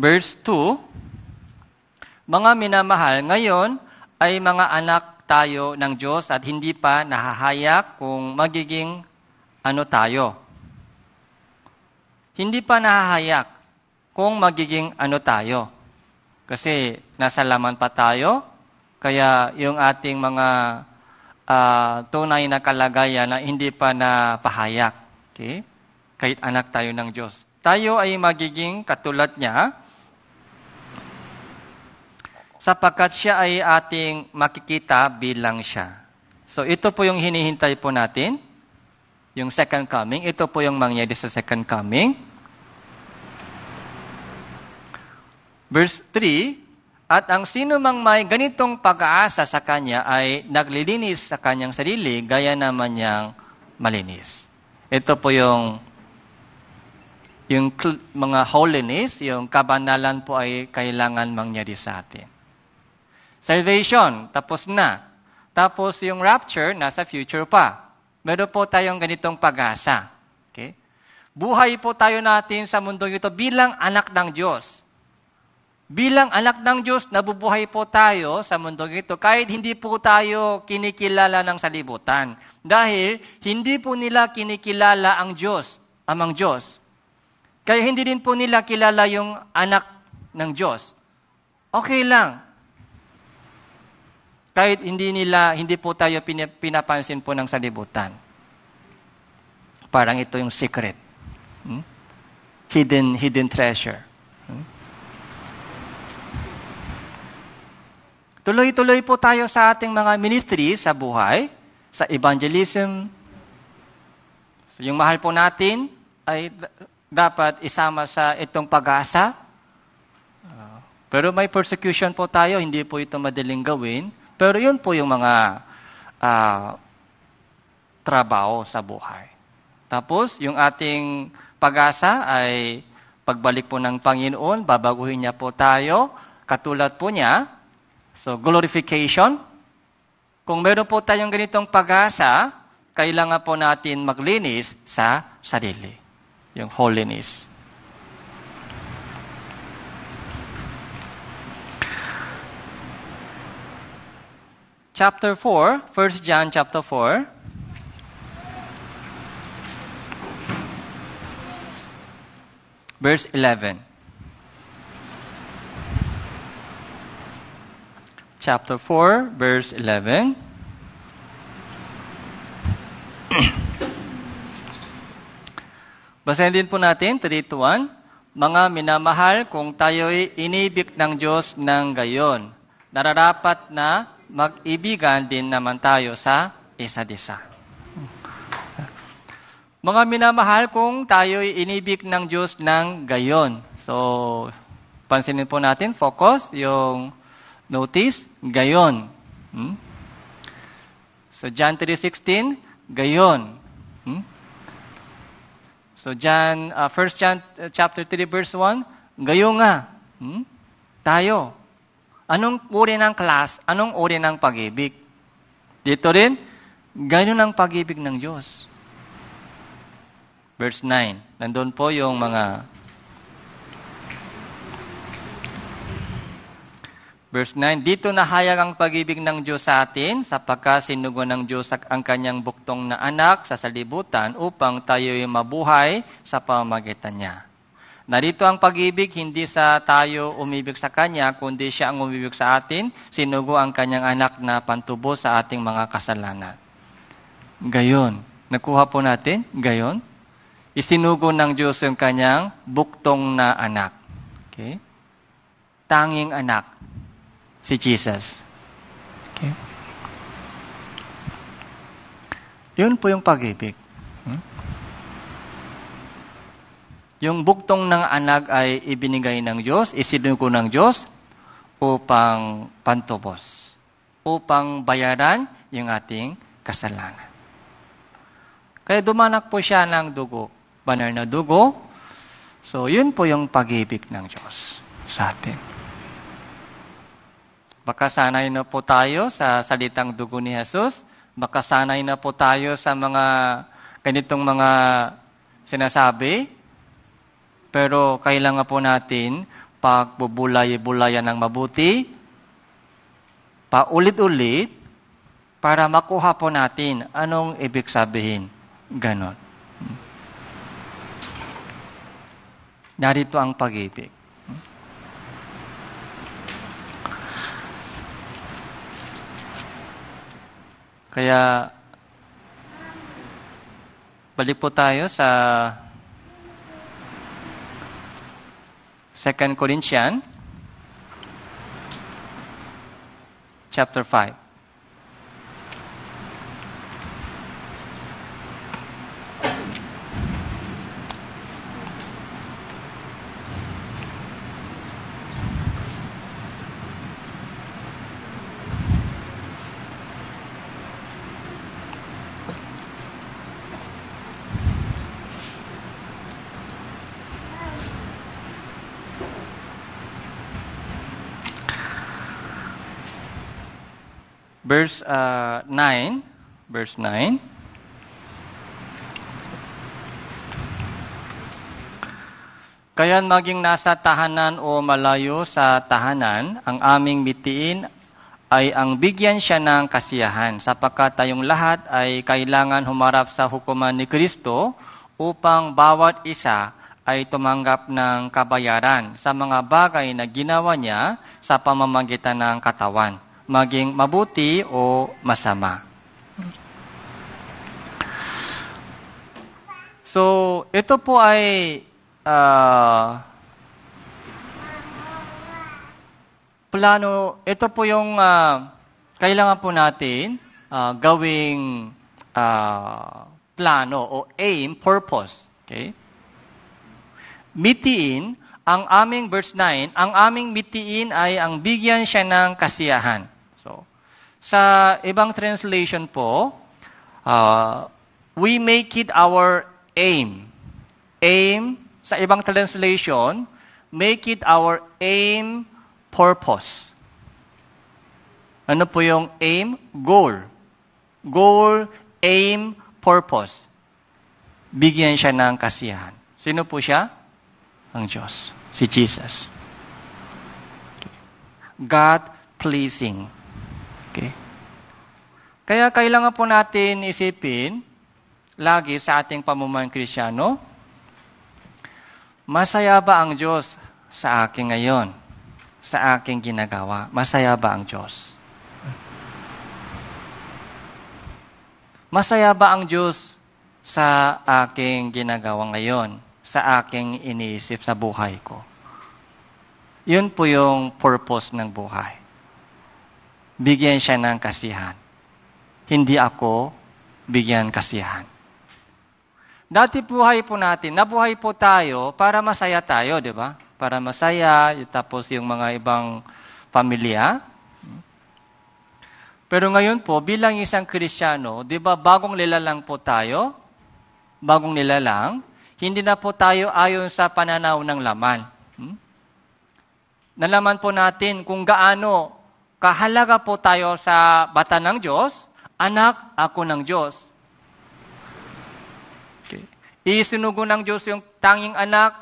Verse 2, Mga minamahal, ngayon ay mga anak tayo ng Diyos at hindi pa nahahayak kung magiging ano tayo. Hindi pa nahahayak kung magiging ano tayo. Kasi nasa laman pa tayo, kaya yung ating mga uh, tunay na kalagayan na hindi pa napahayag. Okay? Kahit anak tayo ng Diyos. Tayo ay magiging katulad niya sapagkat siya ay ating makikita bilang siya. So ito po yung hinihintay po natin, yung second coming. Ito po yung mangyayari sa second coming. Verse 3, at ang sino mang may ganitong pag-aasa sa kanya ay naglilinis sa kanyang sarili gaya naman niyang malinis. Ito po yung yung mga holiness, yung kabanalan po ay kailangan mangyari sa atin. Salvation, tapos na. Tapos yung rapture, nasa future pa. Meron po tayong ganitong pag-asa. Okay? Buhay po tayo natin sa mundong ito bilang anak ng Diyos. Bilang anak ng Diyos, nabubuhay po tayo sa mundong ito kahit hindi po tayo kinikilala ng salibutan. Dahil hindi po nila kinikilala ang Diyos, amang Diyos. Kaya hindi din po nila kilala yung anak ng Diyos. Okay lang kahit hindi nila, hindi po tayo pinapansin po ng salibutan. Parang ito yung secret. Hmm? Hidden, hidden treasure. Hmm? Tuloy-tuloy po tayo sa ating mga ministry sa buhay, sa evangelism. So yung mahal po natin ay dapat isama sa itong pag-asa. Ah, pero may persecution po tayo, hindi po ito madaling gawin. Pero yun po yung mga uh, trabaho sa buhay. Tapos, yung ating pag-asa ay pagbalik po ng Panginoon, babaguhin niya po tayo, katulad po niya. So, glorification. Kung meron po tayong ganitong pag-asa, kailangan po natin maglinis sa sarili. Yung holiness. chapter 4, 1 John chapter 4. Verse 11. Chapter 4, verse 11. Basahin din po natin, 3 to 1. Mga minamahal, kung tayo'y inibig ng Diyos ng gayon, nararapat na mag-ibigan din naman tayo sa isa't isa. Mga minamahal kung tayo'y inibig ng Diyos ng gayon. So, pansinin po natin, focus, yung notice, gayon. Hmm? So, John 3.16, gayon. Hmm? So, John, uh, 1 John uh, chapter 3, verse 1, gayon nga. Hmm? Tayo, Anong uri ng class? Anong uri ng pag-ibig? Dito rin, ganun ang pag-ibig ng Diyos. Verse 9, nandun po yung mga Verse 9, dito nahayag ang pag-ibig ng Diyos sa atin sapagkat sinugo ng Diyos ang kanyang buktong na anak sa salibutan upang tayo'y mabuhay sa pamagitan niya. Narito ang pag-ibig, hindi sa tayo umibig sa Kanya, kundi Siya ang umibig sa atin, sinugo ang Kanyang anak na pantubo sa ating mga kasalanan. Gayon, nakuha po natin, gayon, isinugo ng Diyos yung Kanyang buktong na anak. Okay? Tanging anak, si Jesus. Okay? Yun po yung pag-ibig. Yung buktong ng anak ay ibinigay ng Diyos, isinuko ng Diyos upang pantubos, upang bayaran yung ating kasalanan. Kaya dumanak po siya ng dugo, banal na dugo. So, yun po yung pag-ibig ng Diyos sa atin. Baka sanay na po tayo sa salitang dugo ni Jesus. Baka sanay na po tayo sa mga ganitong mga sinasabi pero kailangan po natin pagbubulay-bulayan ng mabuti, paulit-ulit, para makuha po natin anong ibig sabihin. Ganon. Narito ang pag-ibig. Kaya, balik po tayo sa Second Corinthians chapter 5. verse uh, 9. Verse 9. Kaya maging nasa tahanan o malayo sa tahanan, ang aming bitiin ay ang bigyan siya ng kasiyahan, sapagkat tayong lahat ay kailangan humarap sa hukuman ni Kristo upang bawat isa ay tumanggap ng kabayaran sa mga bagay na ginawa niya sa pamamagitan ng katawan maging mabuti o masama. So, ito po ay uh, plano, ito po yung uh, kailangan po natin uh, gawing uh, plano o aim, purpose. Okay? Mitiin ang aming verse 9, ang aming mitiin ay ang bigyan siya ng kasiyahan. So, sa ibang translation po, uh, we make it our aim. Aim, sa ibang translation, make it our aim purpose. Ano po yung aim? Goal. Goal, aim, purpose. Bigyan siya ng kasiyahan. Sino po siya? Ang Diyos. Si Jesus. God pleasing. Okay? Kaya kailangan po natin isipin lagi sa ating pamumuhay Kristiyano, masaya ba ang Diyos sa akin ngayon? Sa aking ginagawa? Masaya ba ang Diyos? Masaya ba ang Diyos sa aking ginagawa ngayon? Sa aking iniisip sa buhay ko? Yun po yung purpose ng buhay bigyan siya ng kasihan. Hindi ako bigyan kasihan. Dati buhay po natin, nabuhay po tayo para masaya tayo, di ba? Para masaya, tapos yung mga ibang pamilya. Pero ngayon po, bilang isang Kristiyano, di ba bagong nilalang po tayo? Bagong nilalang, hindi na po tayo ayon sa pananaw ng laman. Hmm? Nalaman po natin kung gaano kahalaga po tayo sa bata ng Diyos, anak ako ng Diyos. Okay. Isinugo ng Diyos yung tanging anak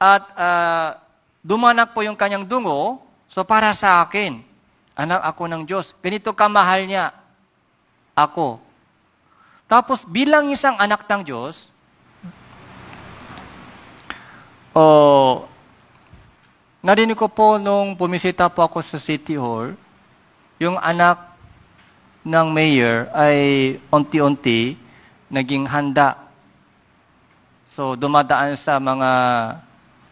at uh, dumanak po yung kanyang dungo, so para sa akin, anak ako ng Diyos. Ganito kamahal niya ako. Tapos bilang isang anak ng Diyos, oh, Narinig ko po nung bumisita po ako sa City Hall, yung anak ng mayor ay unti-unti naging handa. So dumadaan sa mga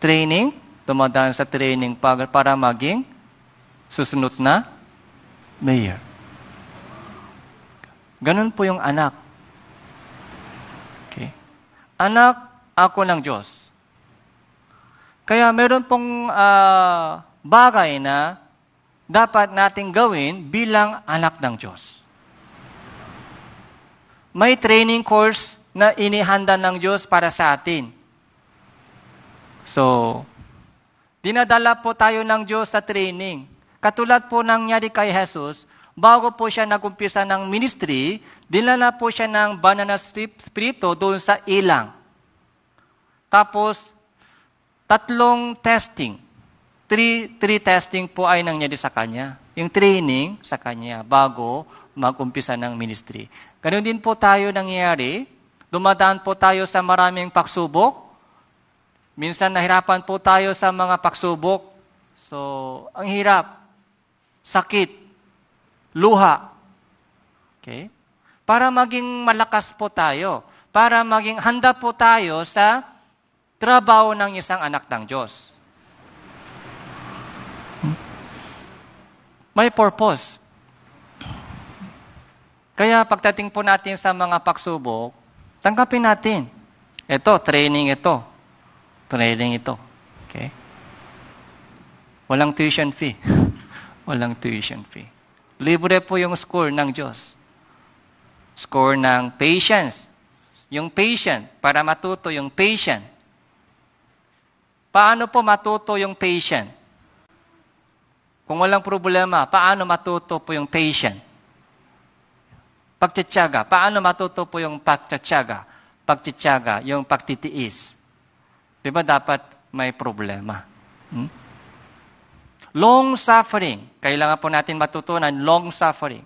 training, dumadaan sa training para, maging susunod na mayor. Ganun po yung anak. Okay. Anak ako ng Diyos. Kaya meron pong uh, bagay na dapat nating gawin bilang anak ng Diyos. May training course na inihanda ng Diyos para sa atin. So, dinadala po tayo ng Diyos sa training. Katulad po ng nangyari kay Jesus, bago po siya nagumpisa ng ministry, dinala po siya ng banana strip, spirito doon sa ilang. Tapos, Tatlong testing. Three, three testing po ay nangyari sa kanya. Yung training sa kanya bago mag-umpisa ng ministry. Ganun din po tayo nangyayari. Dumadaan po tayo sa maraming pagsubok. Minsan nahirapan po tayo sa mga pagsubok. So, ang hirap. Sakit. Luha. Okay? Para maging malakas po tayo. Para maging handa po tayo sa Trabaho ng isang anak ng Diyos. May purpose. Kaya pagdating po natin sa mga pagsubok, tanggapin natin. Ito, training ito. Training ito. Okay? Walang tuition fee. Walang tuition fee. Libre po yung score ng Diyos. Score ng patience. Yung patient, para matuto yung patient. Paano po matuto yung patient? Kung walang problema, paano matuto po yung patient? Pagtsatsaga. Paano matuto po yung pagtsatsaga? Pagtsatsaga, yung pagtitiis. Di ba dapat may problema? Hmm? Long suffering. Kailangan po natin matutunan, long suffering.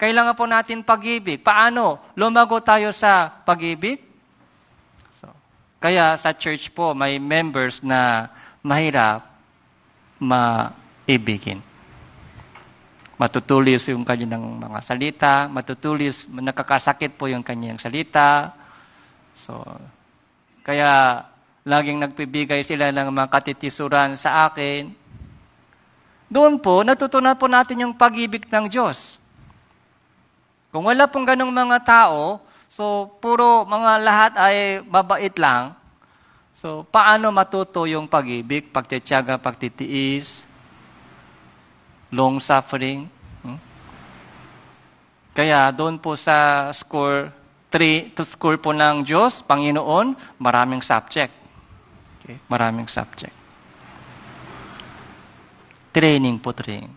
Kailangan po natin pag-ibig. Paano? Lumago tayo sa pag-ibig? Kaya sa church po, may members na mahirap maibigin. Matutulis yung kanyang mga salita, matutulis, nakakasakit po yung kanyang salita. So, kaya laging nagpibigay sila ng mga katitisuran sa akin. Doon po, natutunan po natin yung pag-ibig ng Diyos. Kung wala pong ganong mga tao, So, puro mga lahat ay babait lang. So, paano matuto yung pag-ibig, pagtityaga, pagtitiis, long suffering? Hmm? Kaya doon po sa score 3, to score po ng Diyos, Panginoon, maraming subject. Okay? Maraming subject. Training po, training.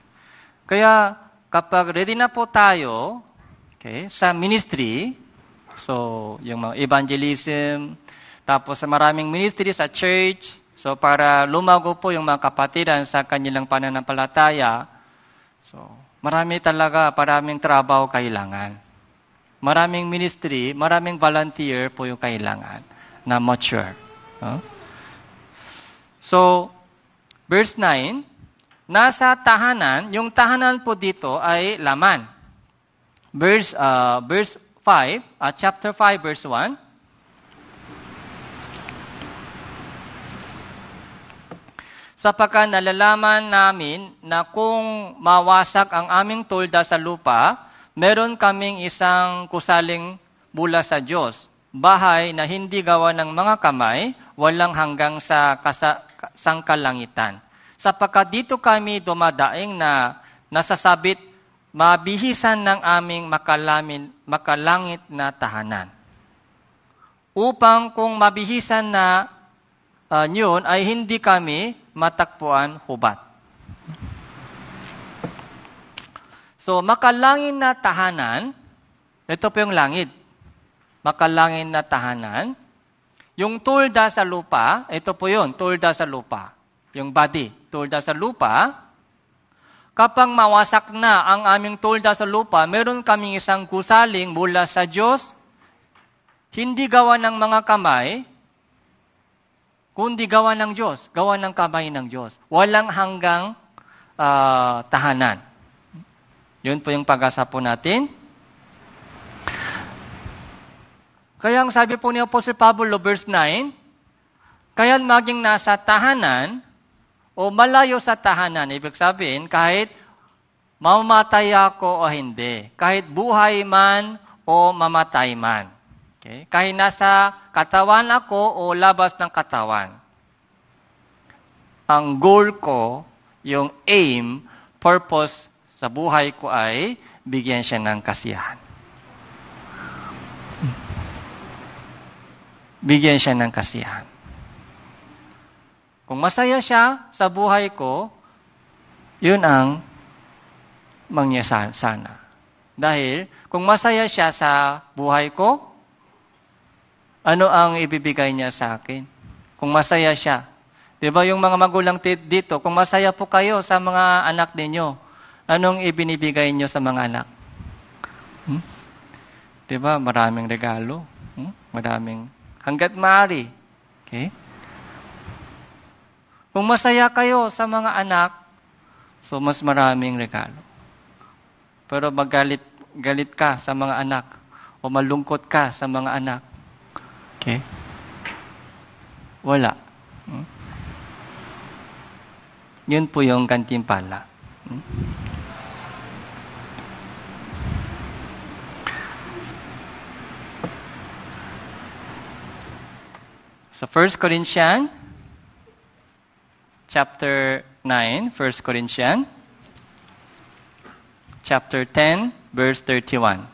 Kaya kapag ready na po tayo okay, sa ministry, So, yung mga evangelism, tapos sa maraming ministry sa church. So, para lumago po yung mga kapatiran sa kanilang pananampalataya. So, marami talaga, paraming trabaho kailangan. Maraming ministry, maraming volunteer po yung kailangan na mature. Huh? So, verse 9, nasa tahanan, yung tahanan po dito ay laman. Verse, uh, verse 5, uh, chapter 5, verse 1. Sapagkat nalalaman namin na kung mawasak ang aming tolda sa lupa, meron kaming isang kusaling bula sa Diyos, bahay na hindi gawa ng mga kamay, walang hanggang sa kasa- sangkalangitan. Sapagkat dito kami dumadaing na nasasabit mabihisan ng aming makalamin, makalangit na tahanan. Upang kung mabihisan na uh, yun, ay hindi kami matakpuan hubat. So, makalangin na tahanan, ito po yung langit. Makalangin na tahanan. Yung tulda sa lupa, ito po yun, tulda sa lupa. Yung body, tulda sa lupa, Kapag mawasak na ang aming tulda sa lupa, meron kaming isang gusaling mula sa Diyos, hindi gawa ng mga kamay, kundi gawa ng Diyos, gawa ng kamay ng Diyos. Walang hanggang uh, tahanan. Yun po yung pag-asa po natin. Kaya ang sabi po ni Apostle Pablo, verse 9, Kaya maging nasa tahanan o malayo sa tahanan. Ibig sabihin, kahit mamamatay ako o hindi, kahit buhay man o mamatay man. Okay? Kahit nasa katawan ako o labas ng katawan. Ang goal ko, yung aim, purpose sa buhay ko ay bigyan siya ng kasiyahan. Bigyan siya ng kasiyahan. Kung masaya siya sa buhay ko, yun ang mangyasana sana. Dahil kung masaya siya sa buhay ko, ano ang ibibigay niya sa akin? Kung masaya siya. Di ba yung mga magulang dito, kung masaya po kayo sa mga anak ninyo, anong ibinibigay niyo sa mga anak? Hmm? Di ba? Maraming regalo. Hmm? Maraming. Hanggat maaari. Okay? Kung masaya kayo sa mga anak, so mas maraming regalo. Pero magalit galit ka sa mga anak o malungkot ka sa mga anak, okay? Wala. Hmm? Yun po yung kantimpala. Hmm? So 1 Corinthians chapter 9, 1 Corinthians, chapter 10, verse 31.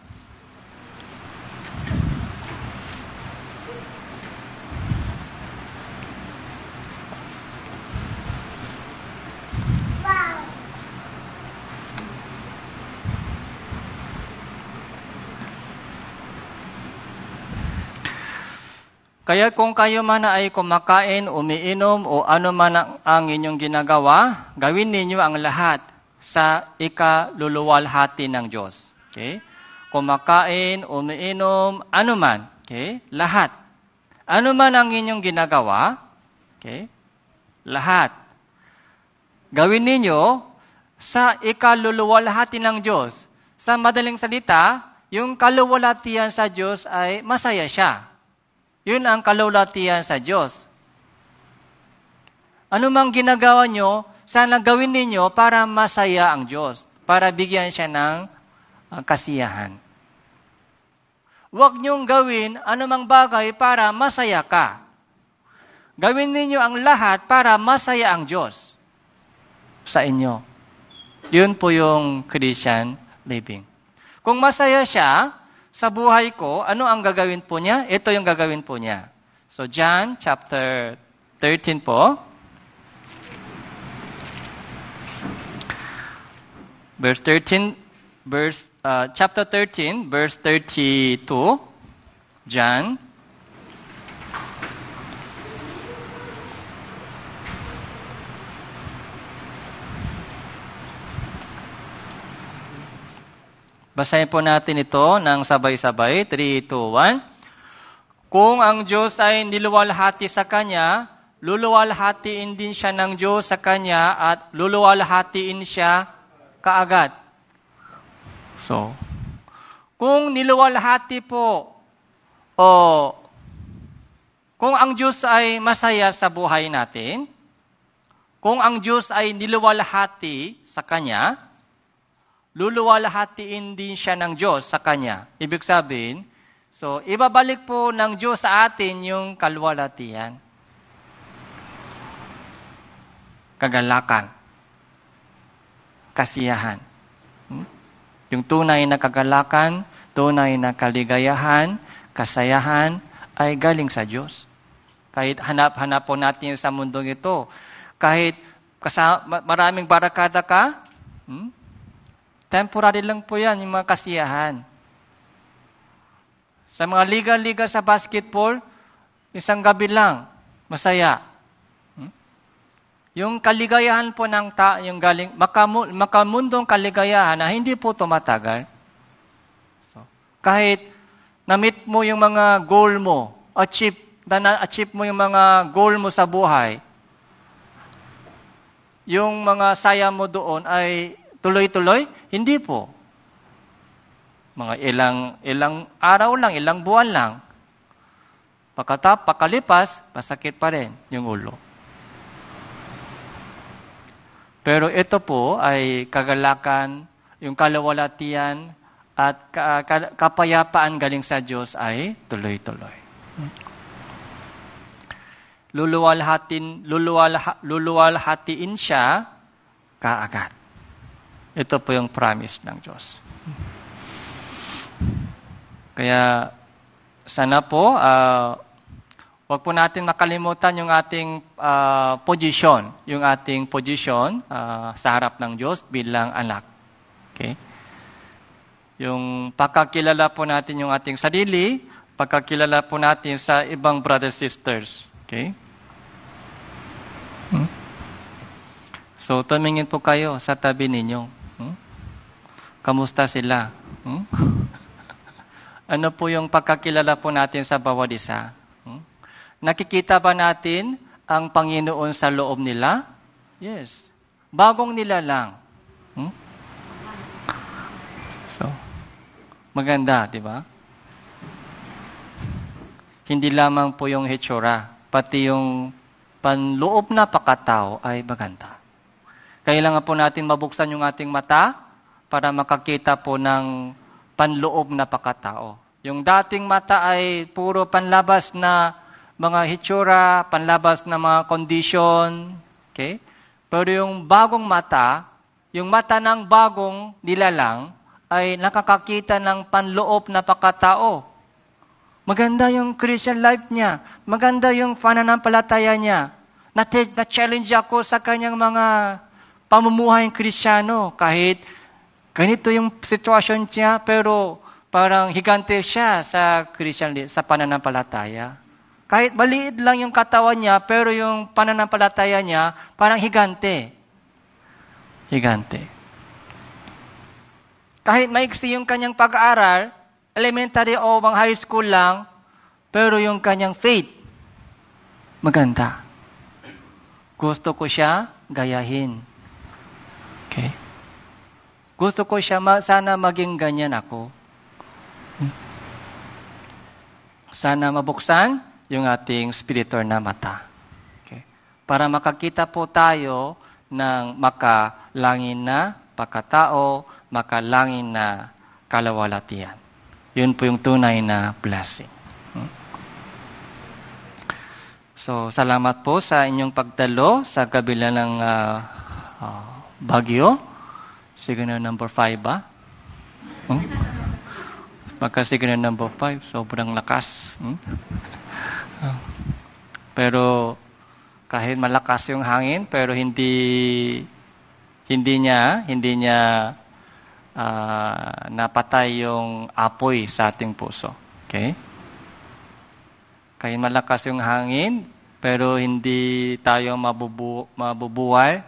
Kaya kung kayo man ay kumakain, umiinom o ano man ang inyong ginagawa, gawin ninyo ang lahat sa ikaluluwalhati ng Diyos. Okay? Kumakain, umiinom, ano man. Okay? Lahat. Ano man ang inyong ginagawa, okay? Lahat. Gawin ninyo sa ikaluluwalhati ng Diyos. Sa madaling salita, yung kaluwalhatian sa Diyos ay masaya siya. Yun ang kalulatian sa Diyos. Ano mang ginagawa nyo, sana gawin ninyo para masaya ang Diyos, para bigyan siya ng ah, kasiyahan. Huwag niyong gawin anumang bagay para masaya ka. Gawin ninyo ang lahat para masaya ang Diyos sa inyo. Yun po yung Christian living. Kung masaya siya, sa buhay ko, ano ang gagawin po niya? Ito yung gagawin po niya. So John chapter 13 po. Verse 13, verse, uh, chapter 13, verse 32. John Basahin po natin ito ng sabay-sabay. 3, 2, 1. Kung ang Diyos ay niluwalhati sa Kanya, luluwalhatiin din siya ng Diyos sa Kanya at luluwalhatiin siya kaagad. So, kung niluwalhati po o kung ang Diyos ay masaya sa buhay natin, kung ang Diyos ay niluwalhati sa Kanya, luluwalhatiin din siya ng Diyos sa kanya. Ibig sabihin, so ibabalik po ng Diyos sa atin yung kalwalatian. Kagalakan. Kasiyahan. Hmm? Yung tunay na kagalakan, tunay na kaligayahan, kasayahan, ay galing sa Diyos. Kahit hanap-hanap po natin sa mundong ito, kahit kasama, maraming barakada ka, hmm? Temporary lang po yan, yung mga kasiyahan. Sa mga liga-liga sa basketball, isang gabi lang, masaya. Hmm? Yung kaligayahan po ng ta, yung galing, makamundong kaligayahan na hindi po tumatagal. So, kahit na-meet mo yung mga goal mo, achieve, na-achieve mo yung mga goal mo sa buhay, yung mga saya mo doon ay Tuloy-tuloy? Hindi po. Mga ilang, ilang araw lang, ilang buwan lang. Pagkatap, pakalipas, masakit pa rin yung ulo. Pero ito po ay kagalakan, yung kalawalatian at kapayapaan galing sa Diyos ay tuloy-tuloy. Luluwalhatin, luluwalha, luluwalhatiin siya kaagad. Ito po yung promise ng Diyos. Kaya sana po uh, wag po natin makalimutan yung ating uh, position, yung ating position uh, sa harap ng Diyos bilang anak. Okay? Yung pagkakilala po natin yung ating sarili, pagkakilala po natin sa ibang brothers sisters. Okay? Hmm? So, tumingin po kayo sa tabi ninyo. Hmm? Kamusta sila? Hmm? ano po yung pagkakilala po natin sa bawat isa? Hmm? Nakikita ba natin ang Panginoon sa loob nila? Yes. Bagong nila lang. Hmm? So, maganda, di ba? Hindi lamang po yung hechura, pati yung panloob na pakatao ay maganda. Kailangan po natin mabuksan yung ating mata para makakita po ng panloob na pakatao. Yung dating mata ay puro panlabas na mga hitsura, panlabas na mga condition. Okay? Pero yung bagong mata, yung mata ng bagong nilalang ay nakakakita ng panloob na pakatao. Maganda yung Christian life niya. Maganda yung pananampalataya niya. Na-challenge ako sa kanyang mga pamumuhay ng Kristiyano kahit ganito yung sitwasyon niya pero parang higante siya sa Christian sa pananampalataya. Kahit maliit lang yung katawan niya pero yung pananampalataya niya parang higante. Higante. Kahit maiksi yung kanyang pag-aaral, elementary o mga high school lang, pero yung kanyang faith, maganda. Gusto ko siya gayahin. Okay? Gusto ko siya ma- sana maging ganyan ako. Sana mabuksan yung ating spiritual na mata. Okay? Para makakita po tayo ng makalangin na pagkatao, makalangin na kalawalatian. Yun po yung tunay na blessing. So, salamat po sa inyong pagdalo sa kabila ng uh, uh, Baguio? Signal number 5 ba? Hmm? Pagka signal number 5, sobrang lakas. Hmm? Ah. pero kahit malakas yung hangin, pero hindi hindi niya hindi niya uh, napatay yung apoy sa ating puso. Okay? Kahit malakas yung hangin, pero hindi tayo mabubu mabubuhay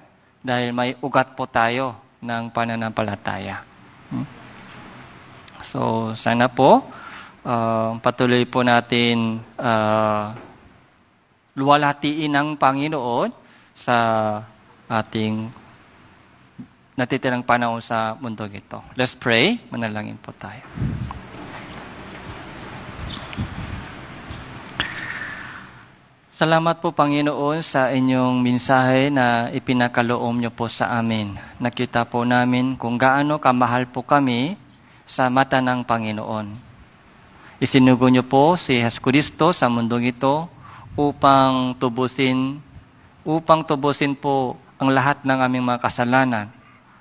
dahil may ugat po tayo ng pananampalataya. Hmm? So, sana po, uh, patuloy po natin uh, luwalatiin ng Panginoon sa ating natitirang panahon sa mundo ito. Let's pray. Manalangin po tayo. Salamat po Panginoon sa inyong minsahe na ipinakaloom niyo po sa amin. Nakita po namin kung gaano kamahal po kami sa mata ng Panginoon. Isinugo niyo po si Jesus Kristo sa mundong ito upang tubusin upang tubusin po ang lahat ng aming mga kasalanan.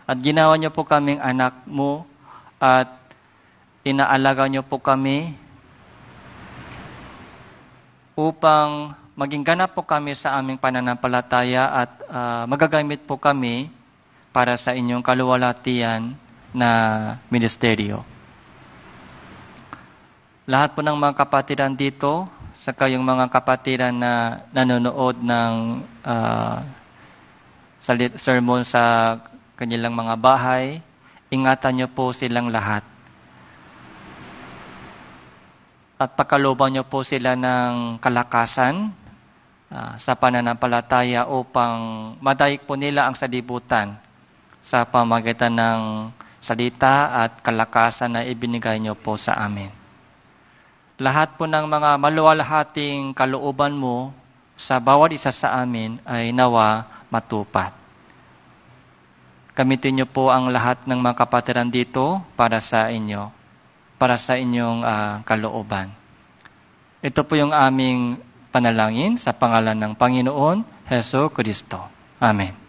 At ginawa niyo po kaming anak mo at inaalaga niyo po kami upang maging ganap po kami sa aming pananampalataya at uh, magagamit po kami para sa inyong kaluwalhatian na ministeryo. Lahat po ng mga kapatiran dito, saka yung mga kapatiran na nanonood ng uh, sermon sa kanilang mga bahay, ingatan niyo po silang lahat. At pakaloban niyo po sila ng kalakasan uh, sa pananampalataya upang madaig po nila ang salibutan sa pamagitan ng salita at kalakasan na ibinigay niyo po sa amin. Lahat po ng mga maluwalhating kalooban mo sa bawat isa sa amin ay nawa matupad. Gamitin niyo po ang lahat ng mga kapatiran dito para sa inyo, para sa inyong uh, kalooban. Ito po yung aming panalangin sa pangalan ng Panginoon, Heso Kristo. Amen.